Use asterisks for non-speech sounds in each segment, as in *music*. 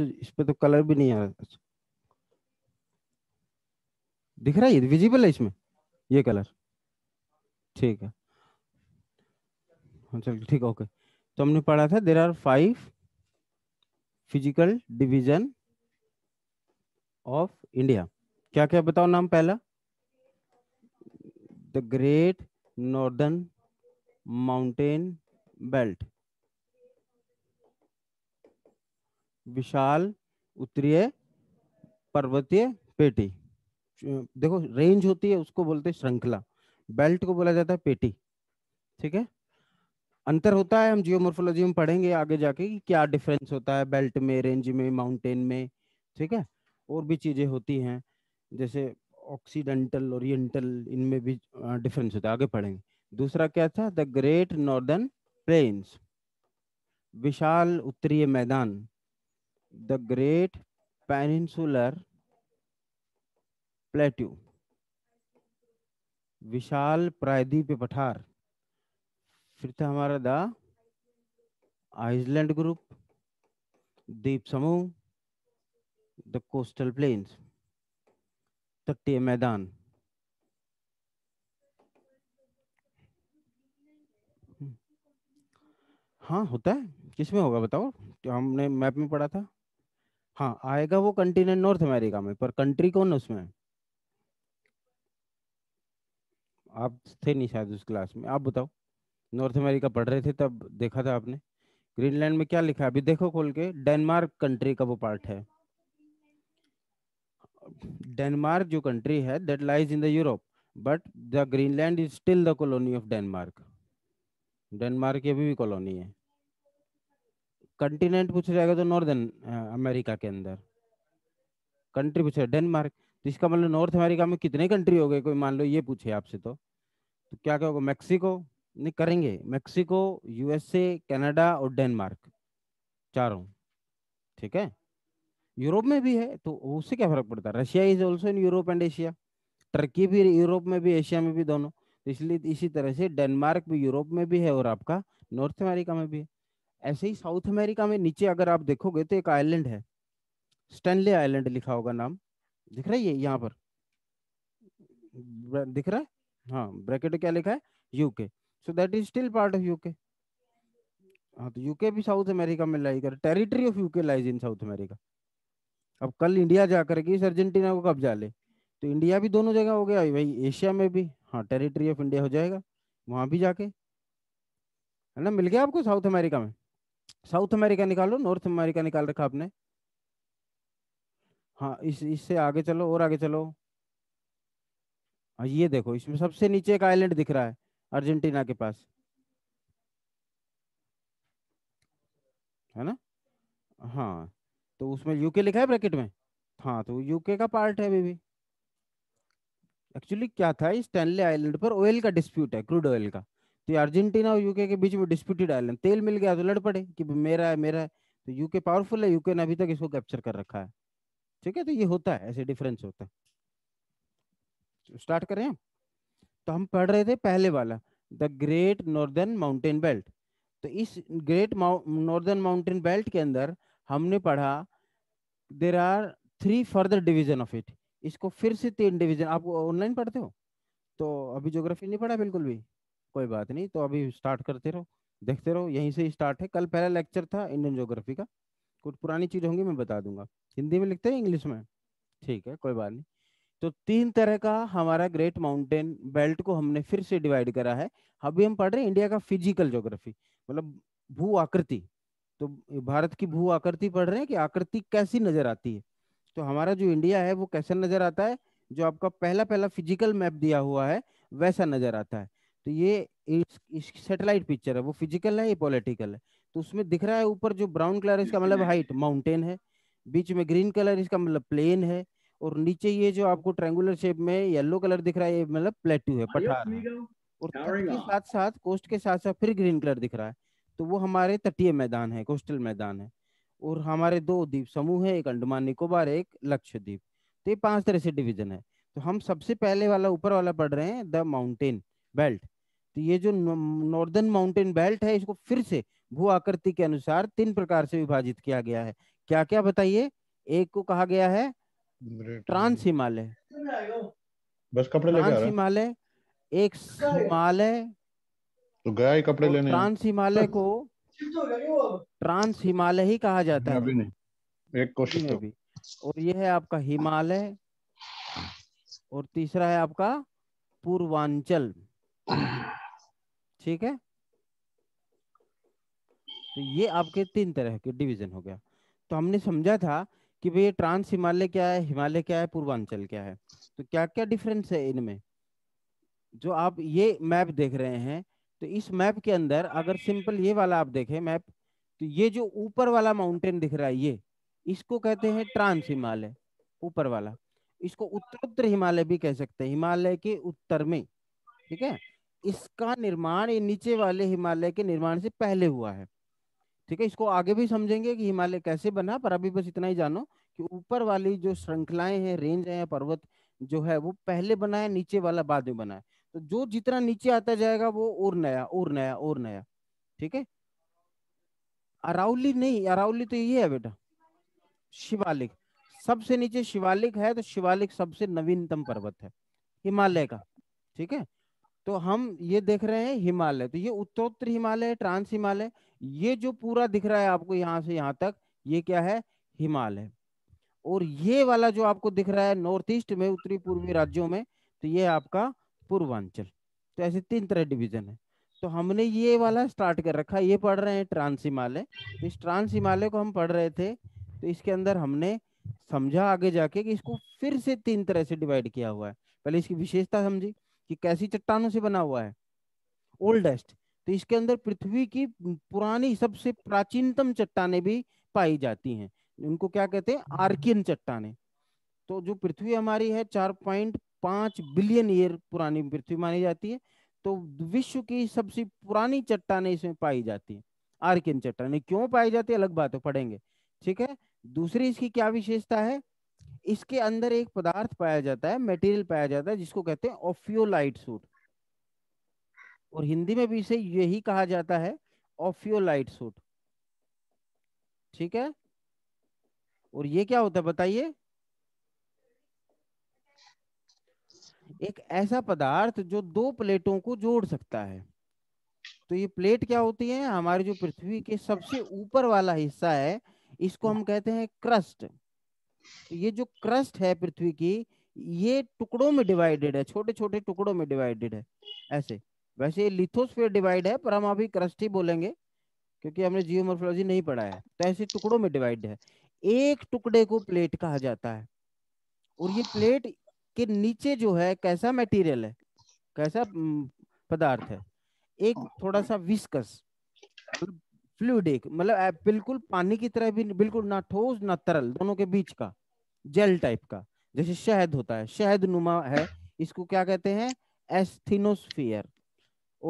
इस पे तो कलर भी नहीं आ रहा अच्छा दिख रहा है विजिबल है इसमें ये कलर ठीक है हाँ, चल ठीक ओके तो हमने पढ़ा था there are five physical division of India क्या क्या बताओ नाम पहला the great northern mountain belt विशाल उत्तरीय पर्वतीय पेटी देखो रेंज होती है उसको बोलते हैं श्रृंखला बेल्ट को बोला जाता है पेटी ठीक है अंतर होता है हम जियोमोर्फोलॉजी में पढ़ेंगे आगे जाके कि क्या डिफरेंस होता है बेल्ट में रेंज में माउंटेन में ठीक है और भी चीजें होती हैं जैसे ऑक्सीडेंटल ओरिएंटल इनमें भी डिफरेंस होता है आगे पढ़ेंगे दूसरा क्या था द ग्रेट नॉर्दर्न प्लेन्स विशाल उत्तरीय मैदान द ग्रेट peninsular प्लेट्यू विशाल प्रायद्वीप पठार फिर था हमारा द आइसलैंड ग्रुप द्वीप समूह द कोस्टल प्लेन्स तटीय मैदान हम्म। हाँ होता है किसमें होगा बताओ हमने मैप में पढ़ा था हाँ आएगा वो कंटिनेंट नॉर्थ अमेरिका में पर कंट्री कौन है उसमें आप थे नहीं शायद उस क्लास में आप बताओ नॉर्थ अमेरिका पढ़ रहे थे तब देखा था आपने ग्रीनलैंड में क्या लिखा है अभी देखो खोल के डेनमार्क कंट्री का वो पार्ट है डेनमार्क जो कंट्री है that lies in the Europe but the Greenland is still the colony of Denmark Denmark की अभी भी कॉलोनी है कंटिनेंट पूछा जाएगा तो नॉर्दर्न अमेरिका के अंदर कंट्री पूछा डेनमार्क तो इसका मतलब नॉर्थ अमेरिका में कितने कंट्री हो गए कोई मान लो ये पूछे आपसे तो तो क्या क्या होगा मैक्सिको नहीं करेंगे मैक्सिको यूएसए कनाडा और डेनमार्क चारों ठीक है यूरोप में भी है तो उससे क्या फर्क पड़ता है Russia is also in Europe and Asia Turkey भी यूरोप में भी एशिया में भी दोनों तो इसलिए इसी तरह से डेनमार्क भी यूरोप में भी है और आपका नॉर्थ अमेरिका में भी है ऐसे ही साउथ अमेरिका में नीचे अगर आप देखोगे तो एक आइलैंड है स्टेनले आइलैंड लिखा होगा नाम दिख रहा है ये यहाँ पर दिख रहा है हाँ ब्रैकेट क्या लिखा है UK so that is still part of UK हाँ तो यूके भी साउथ अमेरिका में लाई कर territory of UK lies in South America अब कल इंडिया जा करके इस अर्जेंटीना को कब जा ले तो इंडिया भी दोनों जगह हो गया भाई एशिया में भी हाँ टेरिटरी ऑफ इंडिया हो जाएगा वहाँ भी जाके है ना मिल गया आपको साउथ अमेरिका में साउथ अमेरिका निकालो नॉर्थ अमेरिका निकाल रखा आपने हाँ इस इससे आगे चलो और आगे चलो हाँ ये देखो इसमें सबसे नीचे एक आइलैंड दिख रहा है अर्जेंटीना के पास है ना हाँ तो उसमें यूके लिखा है ब्रैकेट में हाँ तो यूके का पार्ट है अभी भी एक्चुअली क्या था स्टैनले आइलैंड पर ऑयल का डिस्प्यूट है क्रूड ऑयल का तो ये अर्जेंटीना और यूके के बीच में डिस्प्यूटेड आइलैंड तेल मिल गया तो लड़ पड़े कि मेरा है मेरा है तो यूके पावरफुल है यूके ने अभी तक इसको कैप्चर कर रखा है ठीक है तो ये होता है ऐसे डिफरेंस होता है स्टार्ट करें तो हम पढ़ रहे थे पहले वाला the great northern mountain belt तो इस ग्रेट नॉर्दर्न माउंटेन बेल्ट के अंदर हमने पढ़ा there are three further division of it इसको फिर से तीन डिविजन आप ऑनलाइन पढ़ते हो तो अभी ज्योग्राफी नहीं पढ़ा बिल्कुल भी कोई बात नहीं तो अभी स्टार्ट करते रहो देखते रहो यहीं से ही स्टार्ट है कल पहला लेक्चर था इंडियन जोग्राफी का कुछ पुरानी चीज़ होंगी मैं बता दूंगा हिंदी में लिखते हैं इंग्लिश में ठीक है कोई बात नहीं तो तीन तरह का हमारा ग्रेट माउंटेन बेल्ट को हमने फिर से डिवाइड करा है अभी हम पढ़ रहे हैं इंडिया का फिजिकल जोग्राफी मतलब भू आकृति तो भारत की भू आकृति पढ़ रहे हैं कि आकृति कैसी नजर आती है तो हमारा जो इंडिया है वो कैसा नजर आता है जो आपका पहला पहला फिजिकल मैप दिया हुआ है वैसा नजर आता है तो ये सेटेलाइट पिक्चर है वो फिजिकल है ये पॉलिटिकल है तो उसमें दिख रहा है ऊपर जो ब्राउन कलर इसका मतलब हाइट माउंटेन है बीच में ग्रीन कलर इसका मतलब प्लेन है और नीचे ये जो आपको ट्रेंगुलर शेप में येलो कलर दिख रहा है ये मतलब प्लेट्यू है पठार और के साथ साथ कोस्ट के साथ साथ फिर ग्रीन कलर दिख रहा है तो वो हमारे तटीय मैदान है कोस्टल मैदान है और हमारे दो द्वीप समूह है एक अंडमान निकोबार एक लक्षद्वीप तो ये पांच तरह से डिवीजन है तो हम सबसे पहले वाला ऊपर वाला पढ़ रहे हैं द माउंटेन बेल्ट तो ये जो नॉर्दर्न माउंटेन बेल्ट है इसको फिर से भू आकृति के अनुसार तीन प्रकार से विभाजित किया गया है क्या क्या बताइए एक को कहा गया है ट्रांस हिमालय बस कपड़े ट्रांस हिमालय एक हिमालय तो गया ही कपड़े तो लेने ट्रांस हिमालय को ट्रांस हिमालय ही कहा जाता है अभी नहीं एक क्वेश्चन अभी और ये है आपका हिमालय और तीसरा है आपका पूर्वांचल ठीक है तो ये आपके तीन तरह के डिवीजन हो गया तो हमने समझा था कि भाई ट्रांस हिमालय क्या है हिमालय क्या है पूर्वांचल क्या है तो क्या क्या डिफरेंस है इनमें जो आप ये मैप देख रहे हैं तो इस मैप के अंदर अगर सिंपल ये वाला आप देखें मैप तो ये जो ऊपर वाला माउंटेन दिख रहा है ये इसको कहते हैं ट्रांस हिमालय ऊपर वाला इसको उत्तर हिमालय भी कह सकते हैं हिमालय के उत्तर में ठीक है इसका निर्माण ये नीचे वाले हिमालय के निर्माण से पहले हुआ है ठीक है इसको आगे भी समझेंगे कि हिमालय कैसे बना पर अभी बस इतना ही जानो कि ऊपर वाली जो श्रृंखलाएं हैं रेंज है पर्वत जो है वो पहले बना है नीचे वाला बाद में बना है तो जो जितना नीचे आता जाएगा वो और नया और नया और नया ठीक है अरावली नहीं अरावली तो यही है बेटा शिवालिक सबसे नीचे शिवालिक है तो शिवालिक सबसे नवीनतम पर्वत है हिमालय का ठीक है तो हम ये देख रहे हैं हिमालय तो ये उत्तरोत्तर हिमालय ट्रांस हिमालय ये जो पूरा दिख रहा है आपको यहाँ से यहाँ तक ये क्या है हिमालय और ये वाला जो आपको दिख रहा है नॉर्थ ईस्ट में उत्तरी पूर्वी राज्यों में तो ये आपका पूर्वांचल तो ऐसे तीन तरह डिवीजन है तो हमने ये वाला स्टार्ट कर रखा ये पढ़ रहे हैं ट्रांस हिमालय तो इस ट्रांस हिमालय को हम पढ़ रहे थे तो इसके अंदर हमने समझा आगे जाके कि इसको फिर से तीन तरह से डिवाइड किया हुआ है पहले इसकी विशेषता समझी कि कैसी चट्टानों से बना हुआ है ओल्डेस्ट तो इसके अंदर पृथ्वी की पुरानी सबसे प्राचीनतम चट्टाने भी पाई जाती हैं उनको क्या कहते हैं आर्कियन हम्म। चट्टाने तो जो पृथ्वी हमारी है चार पॉइंट पांच बिलियन ईयर पुरानी पृथ्वी मानी जाती है तो विश्व की सबसे पुरानी चट्टाने इसमें पाई जाती है आर्कियन चट्टाने क्यों पाई जाती है अलग बात है पढ़ेंगे ठीक है दूसरी इसकी क्या विशेषता है इसके अंदर एक पदार्थ पाया जाता है मटेरियल पाया जाता है जिसको कहते हैं ऑफियोलाइट सूट और हिंदी में भी इसे यही कहा जाता है ऑफियोलाइट सूट ठीक है और ये क्या होता है बताइए एक ऐसा पदार्थ जो दो प्लेटों को जोड़ सकता है तो ये प्लेट क्या होती है हमारी जो पृथ्वी के सबसे ऊपर वाला हिस्सा है इसको हम कहते हैं क्रस्ट तो ये जो क्रस्ट है पृथ्वी की ये टुकड़ों में डिवाइडेड है छोटे छोटे टुकड़ों में डिवाइडेड है ऐसे वैसे ये लिथोस्फेयर डिवाइड है पर हम अभी क्रस्ट ही बोलेंगे क्योंकि हमने जियोमोर्फोलॉजी नहीं पढ़ा है तो ऐसे टुकड़ों में डिवाइड है एक टुकड़े को प्लेट कहा जाता है और ये प्लेट के नीचे जो है कैसा मटेरियल है कैसा हम्म, पदार्थ है एक थोड़ा सा विस्कस फ्लूडिक मतलब बिल्कुल पानी की तरह भी बिल्कुल ना ठोस ना तरल दोनों के बीच का जेल टाइप का जैसे शहद होता है शहद नुमा है इसको क्या कहते हैं एस्थिनोस्फियर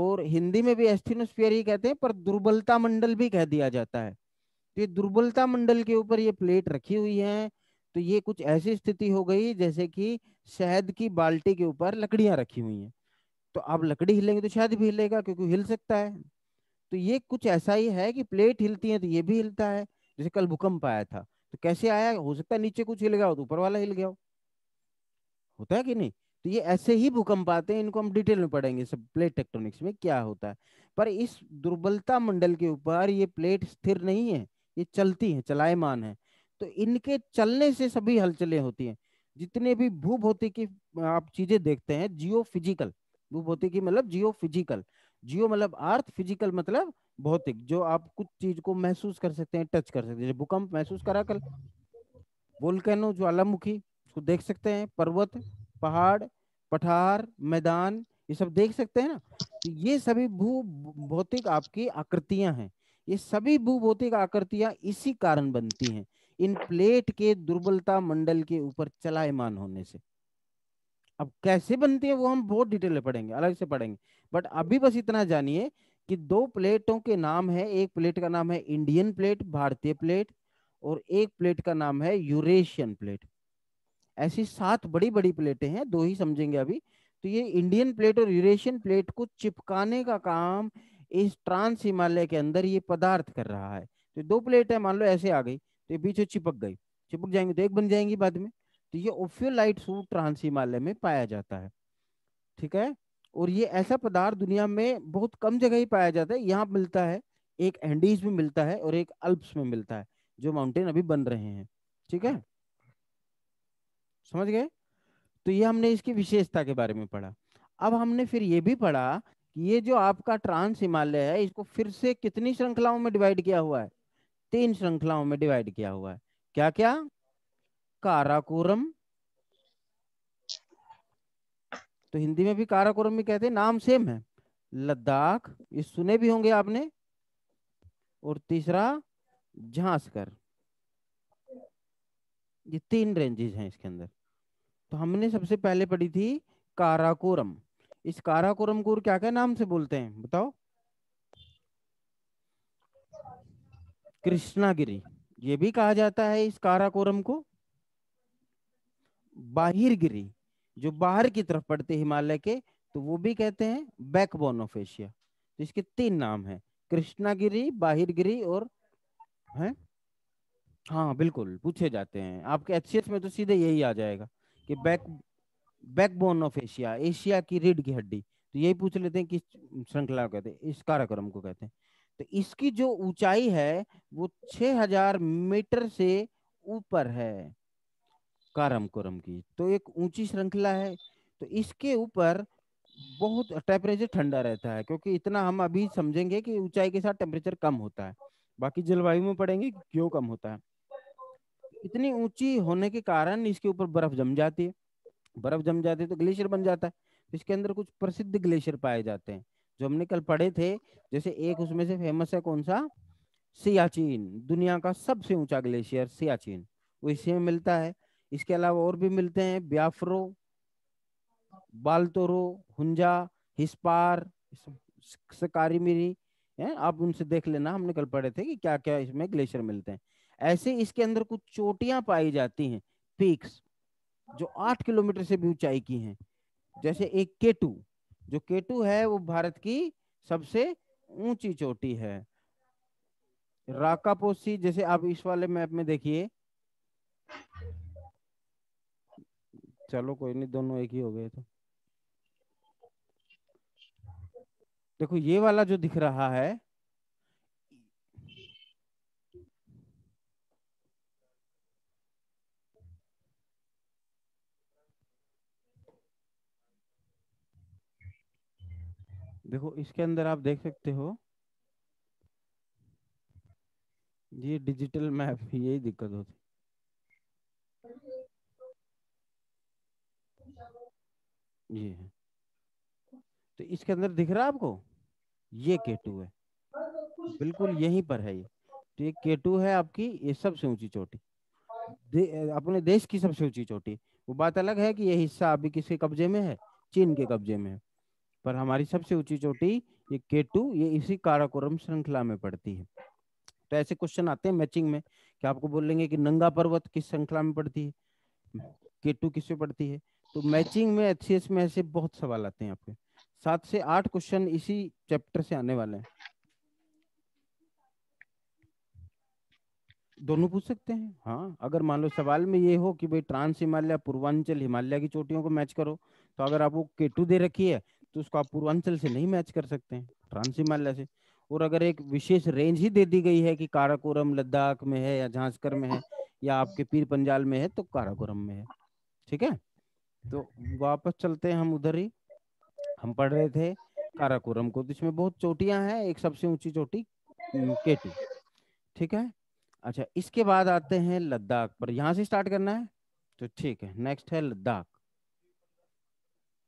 और हिंदी में भी एस्थिनोस्फियर ही कहते हैं पर दुर्बलता मंडल भी कह दिया जाता है तो ये दुर्बलता मंडल के ऊपर ये प्लेट रखी हुई है तो ये कुछ ऐसी स्थिति हो गई जैसे कि शहद की बाल्टी के ऊपर लकड़ियां रखी हुई हैं तो आप लकड़ी हिलेंगे तो शहद भी हिलेगा क्योंकि हिल सकता है तो ये कुछ ऐसा ही है कि प्लेट हिलती है तो ये भी हिलता है जैसे कल भूकंप आया था तो कैसे आया हो सकता है नीचे कुछ हिल गया हो तो ऊपर वाला हिल गया हो होता है कि नहीं तो ये ऐसे ही भूकंप आते हैं इनको हम डिटेल में पढ़ेंगे सब प्लेट टेक्टोनिक्स में क्या होता है पर इस दुर्बलता मंडल के ऊपर ये प्लेट स्थिर नहीं है ये चलती है चलायमान है तो इनके चलने से सभी हलचलें होती हैं जितने भी भूभौतिकी आप चीजें देखते हैं जियो फिजिकल भूभौतिकी मतलब जियो फिजिकल जियो मतलब अर्थ फिजिकल मतलब भौतिक जो आप कुछ चीज को महसूस कर सकते हैं टच कर सकते हैं जैसे भूकंप महसूस करा कल वोल्केनो ज्वालामुखी उसको देख सकते हैं पर्वत पहाड़ पठार मैदान ये सब देख सकते हैं ना तो ये सभी भू भौतिक आपकी आकृतियां हैं ये सभी भू भौतिक आकृतियां इसी कारण बनती हैं इन प्लेट के दुर्बलता मंडल के ऊपर चलायमान होने से अब कैसे बनती है वो हम बहुत डिटेल में पढ़ेंगे अलग से पढ़ेंगे बट अभी बस इतना जानिए कि दो प्लेटों के नाम है एक प्लेट का नाम है इंडियन प्लेट भारतीय प्लेट और एक प्लेट का नाम है यूरेशियन प्लेट ऐसी सात बड़ी बड़ी प्लेटें हैं दो ही समझेंगे अभी तो ये इंडियन प्लेट और यूरेशियन प्लेट को चिपकाने का काम इस ट्रांस हिमालय के अंदर ये पदार्थ कर रहा है तो दो प्लेट है मान लो ऐसे आ गई तो ये बीच चिपक गई चिपक जाएंगे तो एक बन जाएंगी बाद में तो ये ओफ्योलाइट सूट ट्रांस हिमालय में पाया जाता है ठीक है और ये ऐसा पदार्थ दुनिया में बहुत कम जगह ही पाया जाता है यहाँ मिलता है एक एंडीज में मिलता है और एक अल्प्स में मिलता है जो माउंटेन अभी बन रहे हैं ठीक है समझ गए तो ये हमने इसकी विशेषता के बारे में पढ़ा अब हमने फिर ये भी पढ़ा कि ये जो आपका ट्रांस हिमालय है इसको फिर से कितनी श्रृंखलाओं में डिवाइड किया हुआ है तीन श्रृंखलाओं में डिवाइड किया हुआ है क्या क्या काराकोरम तो हिंदी में भी काराकोरम में कहते हैं नाम सेम है लद्दाख ये सुने भी होंगे आपने और तीसरा झांसकर ये तीन रेंजेस हैं इसके अंदर तो हमने सबसे पहले पढ़ी थी काराकोरम इस काराकोरम को क्या क्या नाम से बोलते हैं बताओ कृष्णागिरी ये भी कहा जाता है इस काराकोरम को बाहिरगिरी जो बाहर की तरफ पड़ते हिमालय के तो वो भी कहते हैं बैकबोन ऑफ एशिया तो इसके तीन नाम हैं कृष्णागिरी बाहिर गिरी और है हाँ बिल्कुल पूछे जाते हैं आपके एच में तो सीधे यही आ जाएगा कि back backbone of Asia Asia की रीढ़ की हड्डी तो यही पूछ लेते हैं कि श्रृंखला कहते हैं इस कार्यक्रम को कहते हैं तो इसकी जो ऊंचाई है वो 6000 मीटर से ऊपर है कारम कोरम की तो एक ऊंची श्रृंखला है तो इसके ऊपर बहुत टेम्परेचर ठंडा रहता है क्योंकि इतना हम अभी समझेंगे कि ऊंचाई के साथ टेम्परेचर कम होता है बाकी जलवायु में पड़ेंगे क्यों कम होता है इतनी ऊंची होने के कारण इसके ऊपर बर्फ जम जाती है बर्फ जम जाती है तो ग्लेशियर बन जाता है तो इसके अंदर कुछ प्रसिद्ध ग्लेशियर पाए जाते हैं जो हमने कल पढ़े थे जैसे एक उसमें से फेमस है कौन सा सियाचिन दुनिया का सबसे ऊंचा ग्लेशियर सियाचिन वो इसी में मिलता है इसके अलावा और भी मिलते हैं ब्याफ्रो बालतोरो हुंजा हिस्पार सकारी मिरी है आप उनसे देख लेना हमने कल पढ़े थे कि क्या क्या इसमें ग्लेशियर मिलते हैं ऐसे इसके अंदर कुछ चोटियां पाई जाती हैं पीक्स जो आठ किलोमीटर से भी ऊंचाई की हैं जैसे एक केटू जो केटू है वो भारत की सबसे ऊंची चोटी है राकापोसी जैसे आप इस वाले मैप में देखिए चलो कोई नहीं दोनों एक ही हो गए तो देखो ये वाला जो दिख रहा है देखो इसके अंदर आप देख सकते हो ये डिजिटल मैप यही दिक्कत होती ये है तो इसके अंदर दिख रहा है आपको ये के टू हाँ, है हाँ, हाँ, तो बिल्कुल यहीं पर है ये तो ये के टू है आपकी ये सबसे ऊंची चोटी दे, अपने देश की सबसे ऊंची चोटी वो बात अलग है कि ये हिस्सा अभी किसके कब्जे में है चीन के कब्जे में है पर हमारी सबसे ऊंची चोटी ये के टू ये इसी काराकोरम श्रृंखला में पड़ती है तो ऐसे क्वेश्चन आते हैं मैचिंग में कि आपको बोलेंगे कि नंगा पर्वत किस श्रृंखला में पड़ती है के टू किस पे पड़ती है तो मैचिंग में एच में ऐसे बहुत सवाल आते हैं आपके सात से आठ क्वेश्चन इसी चैप्टर से आने वाले हैं दोनों पूछ सकते हैं हाँ अगर मान लो सवाल में ये हो कि भाई ट्रांस हिमालय पूर्वांचल हिमालय की चोटियों को मैच करो तो अगर आप वो केटू दे रखी है तो उसको आप पूर्वांचल से नहीं मैच कर सकते हैं ट्रांस हिमालय से और अगर एक विशेष रेंज ही दे दी गई है कि काराकोरम लद्दाख में है या झांसकर में है या आपके पीर पंजाल में है तो काराकोरम में है ठीक है तो वापस चलते हैं हम उधर ही हम पढ़ रहे थे काराकोरम को जिसमें तो इसमें बहुत चोटियां हैं एक सबसे ऊंची चोटी केटी ठीक है अच्छा इसके बाद आते हैं लद्दाख पर यहां से स्टार्ट करना है तो ठीक है नेक्स्ट है लद्दाख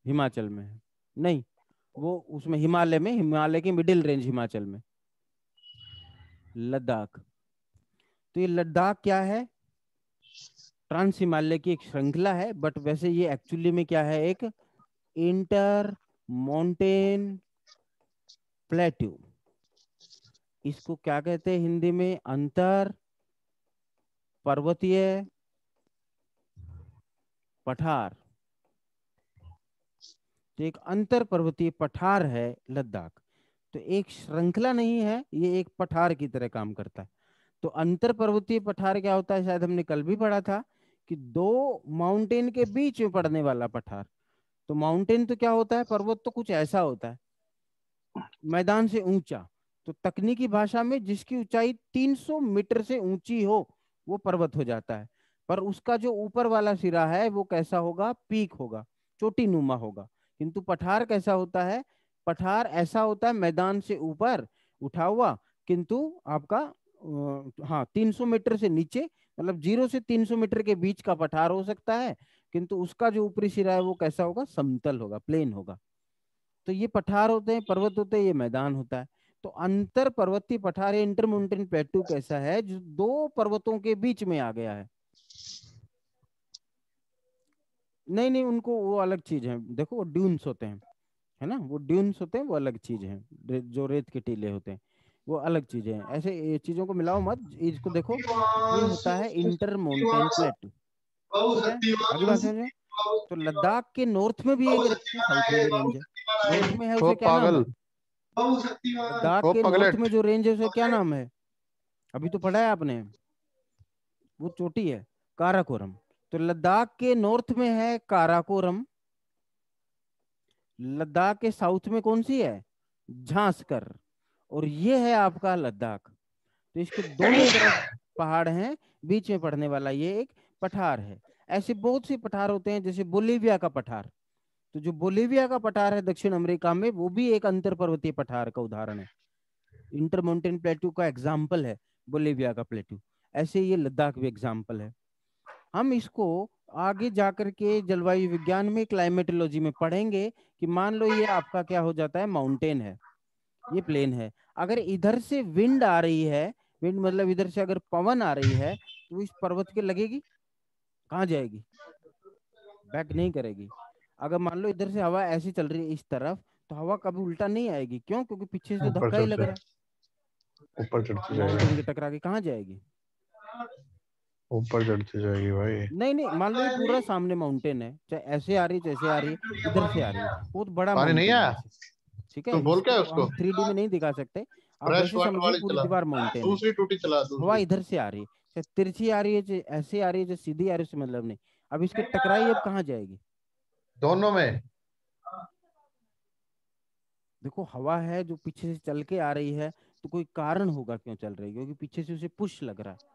हिमाचल में नहीं वो उसमें हिमालय में हिमालय के मिडिल रेंज हिमाचल में लद्दाख तो ये लद्दाख क्या है ट्रांस हिमालय की एक श्रृंखला है बट वैसे ये एक्चुअली में क्या है एक इंटर माउंटेन प्लेट्यू इसको क्या कहते हैं हिंदी में अंतर पर्वतीय पठार तो एक अंतर पर्वतीय पठार है लद्दाख तो एक श्रृंखला नहीं है ये एक पठार की तरह काम करता है तो अंतर पर्वतीय पठार क्या होता है शायद हमने कल भी पढ़ा था कि दो माउंटेन के बीच में पड़ने वाला पठार तो माउंटेन तो क्या होता है पर्वत तो कुछ ऐसा होता है मैदान से ऊंचा तो तकनीकी भाषा में जिसकी ऊंचाई 300 मीटर से ऊंची हो वो पर्वत हो जाता है पर उसका जो ऊपर वाला सिरा है वो कैसा होगा पीक होगा चोटी नुमा होगा किंतु पठार कैसा होता है पठार ऐसा होता है मैदान से ऊपर उठा हुआ किंतु आपका हाँ 300 मीटर से नीचे मतलब जीरो से तीन सौ मीटर के बीच का पठार हो सकता है किंतु उसका जो ऊपरी सिरा है वो कैसा होगा समतल होगा प्लेन होगा तो ये पठार होते हैं पर्वत होते हैं ये मैदान होता है तो अंतर पर्वतीय पठार या इंटरमाउंटेन प्लेटू कैसा है जो दो पर्वतों के बीच में आ गया है नहीं नहीं उनको वो अलग चीज है देखो वो ड्यून्स होते हैं है ना वो ड्यून्स होते हैं वो अलग चीज है जो रेत के टीले होते हैं वो अलग चीजें हैं ऐसे चीजों को मिलाओ मत इसको देखो ये होता है इंटर माउंटेन प्लेट तो लद्दाख के नॉर्थ में भी एक साउथ में रेंज है नॉर्थ में है उसे क्या नाम लद्दाख के नॉर्थ में जो रेंज है उसे क्या नाम है अभी तो पढ़ा है आपने वो चोटी है काराकोरम तो लद्दाख के नॉर्थ में है काराकोरम लद्दाख के साउथ में कौन सी है झांसकर और ये है आपका लद्दाख तो इसके दोनों *coughs* तरफ पहाड़ हैं बीच में पड़ने वाला ये एक पठार है ऐसे बहुत से पठार होते हैं जैसे बोलीविया का पठार तो जो बोलीविया का पठार है दक्षिण अमेरिका में वो भी एक अंतर पर्वतीय पठार का उदाहरण है इंटर माउंटेन प्लेटू का एग्जाम्पल है बोलीविया का प्लेटू ऐसे ये लद्दाख भी एग्जाम्पल है हम इसको आगे जाकर के जलवायु विज्ञान में क्लाइमेटोलॉजी में पढ़ेंगे कि मान लो ये आपका क्या हो जाता है माउंटेन है ये प्लेन है अगर इधर से विंड आ रही है विंड मतलब इधर से अगर पवन आ रही है तो इस पर्वत के लगेगी कहा जाएगी बैक नहीं करेगी अगर मान लो इधर से हवा ऐसी चल रही है इस तरफ तो हवा कभी उल्टा नहीं आएगी क्यों क्योंकि पीछे से तो धक्का ही लग रहा है ऊपर चढ़ती टकरा के कहा जाएगी ऊपर चढ़ती जाएगी भाई नहीं नहीं मान लो पूरा सामने माउंटेन है चाहे ऐसे आ रही है जैसे आ रही है इधर से आ रही है बहुत बड़ा नहीं आया ठीक है तो बोल क्या उसको थ्री डी में नहीं दिखा सकते दूसरी टूटी चला हवा इधर से आ रही है अच्छा, तिरछी आ रही है ऐसे आ रही है जो सीधी आ रही है मतलब नहीं अब इसकी टकराई अब कहा जाएगी दोनों में देखो हवा है जो पीछे से चल के आ रही है तो कोई कारण होगा क्यों चल रही है क्योंकि पीछे से उसे पुश लग रहा है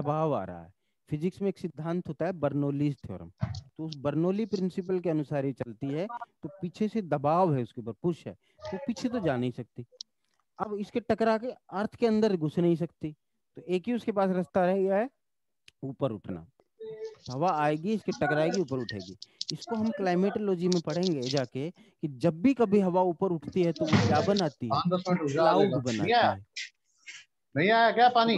दबाव आ रहा है फिजिक्स में एक सिद्धांत होता है बर्नोलीज थ्योरम तो उस बर्नोली प्रिंसिपल के अनुसार ही चलती है तो पीछे से दबाव है उसके ऊपर पुश है तो पीछे तो जा नहीं सकती अब इसके टकरा के अर्थ के अंदर घुस नहीं सकती तो एक ही उसके पास रास्ता रह गया है ऊपर उठना हवा आएगी इसके टकराएगी ऊपर उठेगी इसको हम क्लाइमेटोलॉजी में पढ़ेंगे जाके कि जब भी कभी हवा ऊपर उठती है तो क्या बनाती है क्लाउड बनाती है नहीं आया क्या पानी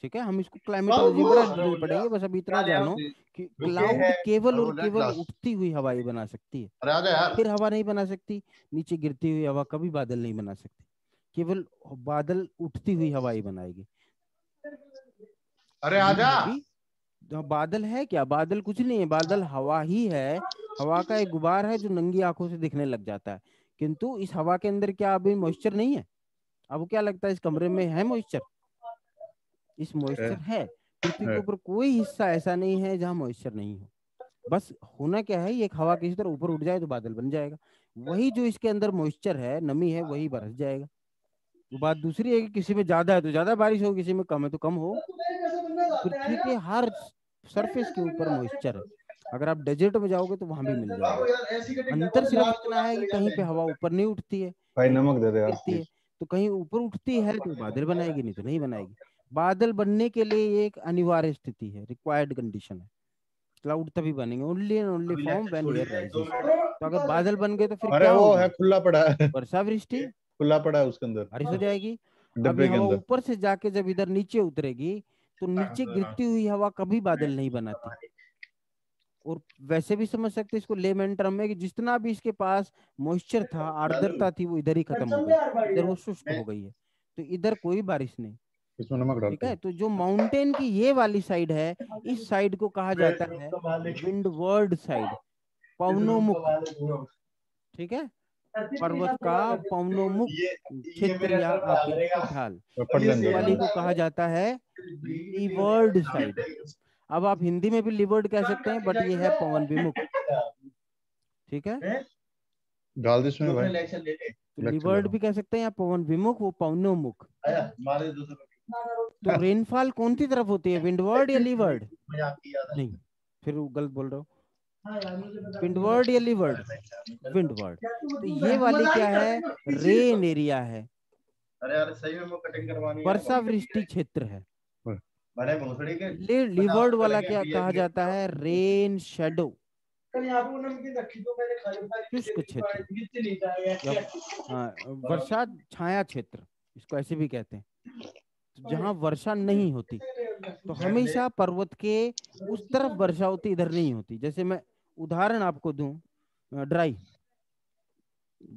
ठीक है हम इसको पर पढ़ेंगे बस अभी इतना जानो कि क्लाउड केवल और केवल उठती हुई हवा ही बना सकती है फिर हवा नहीं बना सकती नीचे गिरती हुई हवा कभी बादल नहीं बना सकती केवल बादल उठती हुई हवा ही बनाएगी अरे आजा बादल है क्या बादल कुछ नहीं है बादल हवा ही है हवा का एक गुबार है जो नंगी आंखों से दिखने लग जाता है किंतु इस हवा के अंदर क्या अभी मॉइस्चर नहीं है अब क्या लगता है इस कमरे में है मॉइस्चर इस मॉइस्चर है पृथ्वी के ऊपर कोई हिस्सा ऐसा नहीं है जहाँ मॉइस्चर नहीं हो बस होना क्या है एक हवा किसी तरह ऊपर उठ जाए तो बादल बन जाएगा वही जो इसके अंदर मॉइस्चर है नमी है वही बरस जाएगा तो बात दूसरी है कि किसी में ज्यादा है तो ज्यादा बारिश हो किसी में कम है तो कम हो पृथ्वी के हर सरफेस के ऊपर मॉइस्चर है अगर आप डेजर्ट में जाओगे तो वहां भी मिल जाएगा अंतर सिर्फ इतना है कि कहीं पे हवा ऊपर नहीं उठती है भाई नमक दे दे है तो कहीं ऊपर उठती हाँ, तो है तो बादल बनाएगी नहीं तो नहीं बनाएगी बादल बनने के लिए एक अनिवार्य स्थिति है रिक्वायर्ड कंडीशन है क्लाउड तभी बनेंगे only and only form when air rises तो अगर बादल बन गए तो फिर क्या वो है खुला पड़ा है वर्षा वृष्टि खुला पड़ा है उसके अंदर बारिश हो जाएगी ऊपर से जाके जब इधर नीचे उतरेगी तो हाँ, नीचे हाँ। गिरती हुई हवा कभी बादल नहीं बनाती और वैसे भी समझ सकते इसको लेमैन टर्म में कि जितना भी इसके पास मॉइस्चर था हाँ, आर्द्रता थी वो इधर ही खत्म हो गई इधर वो शुष्क हो गई है तो इधर कोई बारिश नहीं ठीक है तो जो माउंटेन की ये वाली साइड है इस साइड को कहा जाता है वर्ल्ड साइड पवनोमुख ठीक है पर्वत का पवनोमुख क्षेत्र या वाली को कहा जाता है साइड अब आप हिंदी में भी लिवर्ड कह सकते हैं बट ये है हाँ, पवन विमुख हाँ, हाँ, ठीक है डाल दिस तो में भाई तो लिवर्ड भी कह सकते हैं या पवन विमुख वो पवनोमुख तो रेनफॉल कौन सी तरफ होती है विंडवर्ड या लीवर्ड नहीं फिर गलत बोल रहा हूँ विंडवर्ड या लीवर्ड विंडवर्ड तो ये वाली क्या है रेन एरिया है वर्षा वृष्टि क्षेत्र है लिवर्ड वाला क्या कहा जाता है रेन शेडो तो तो हाँ, वर्षा छाया क्षेत्र इसको ऐसे भी कहते हैं जहाँ वर्षा नहीं होती तो हमेशा पर्वत के उस तरफ वर्षा होती इधर नहीं होती जैसे मैं उदाहरण आपको दू ड्राई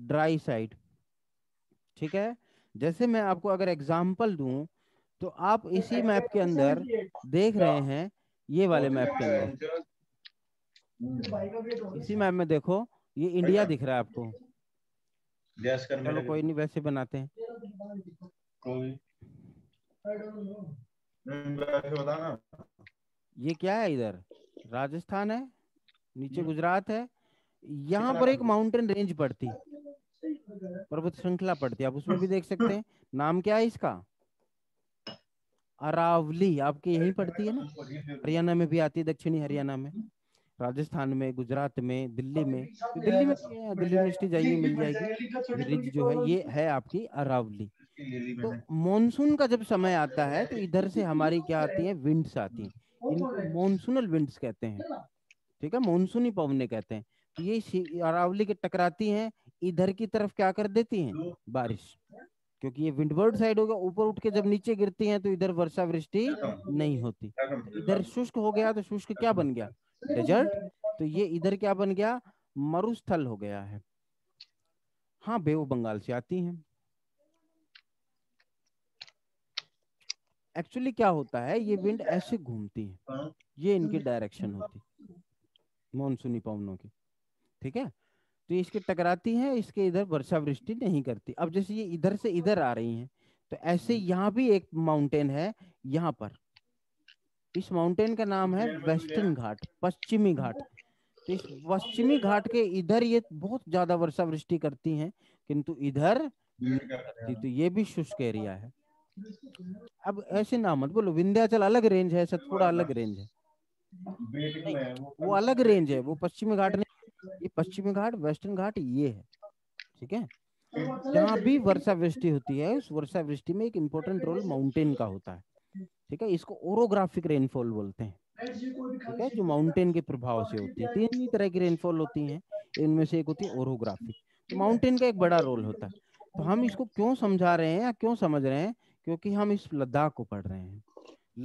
ड्राई साइड ठीक है जैसे मैं आपको अगर एग्जाम्पल दू तो आप तो इसी मैप के अंदर देख हाँ। रहे हैं ये वाले तो मैप के अंदर हम्म। इसी मैप में देखो ये इंडिया दिख रहा है आपको चलो कोई नहीं वैसे बनाते हैं हम्म, ये क्या है इधर राजस्थान है नीचे हम्म। गुजरात है यहाँ पर एक माउंटेन रेंज पड़ती पर्वत श्रृंखला पड़ती आप उसमें भी देख सकते हैं नाम क्या है इसका अरावली आपके यही पड़ती है ना हरियाणा में भी आती है दक्षिणी हम्म। हरियाणा में राजस्थान में गुजरात में दिल्ली में दिल्ली में तो दिल्ली यूनिवर्सिटी जाइए मिल जाएगी रिज जो है ये है आपकी अरावली तो मॉनसून का जब समय आता है तो इधर से हमारी क्या आती है विंड्स आती तो है इनको मॉनसूनल विंड्स कहते हैं ठीक है मॉनसूनी पवने कहते हैं तो ये अरावली के टकराती हैं इधर की तरफ क्या कर देती हैं बारिश क्योंकि ये विंडवर्ड हाँ। साइड होगा ऊपर उठ के जब हाँ। नीचे गिरती है तो इधर वर्षा वृष्टि नहीं होती इधर शुष्क हो गया तो शुष्क क्या बन गया डेजर्ट तो ये इधर क्या बन गया मरुस्थल हो गया है हाँ बेव बंगाल से आती हैं एक्चुअली क्या होता है ये विंड ऐसे घूमती है ये इनकी डायरेक्शन होती हाँ। मानसूनी पवनों की ठीक है तो इसके टकराती है इसके इधर वर्षा वृष्टि नहीं करती अब जैसे ये इधर से इधर आ रही है तो ऐसे हम्म। यहाँ भी एक माउंटेन है यहाँ पर इस माउंटेन का नाम है वेस्टर्न घाट पश्चिमी घाट तो इस पश्चिमी घाट के इधर ये बहुत ज्यादा वर्षा वृष्टि करती हैं किंतु इधर तो ये भी शुष्क एरिया है अब ऐसे ना मत बोलो विंध्याचल अलग रेंज है सतपुड़ा अलग रेंज है वो अलग रेंज है वो पश्चिमी घाट नहीं ये पश्चिमी घाट वेस्टर्न घाट ये है ठीक है हम्म। जहाँ भी वर्षा वृष्टि होती है उस वर्षा वृष्टि में एक इम्पोर्टेंट रोल माउंटेन का होता है ठीक है इसको ओरोग्राफिक रेनफॉल बोलते हैं ठीक है जो माउंटेन के प्रभाव से होती है तीन ही तरह की रेनफॉल होती है इनमें से एक होती है ओरोग्राफिक तो माउंटेन का एक बड़ा रोल होता है तो हम इसको क्यों समझा रहे हैं या क्यों समझ रहे हैं क्योंकि हम इस लद्दाख को पढ़ रहे हैं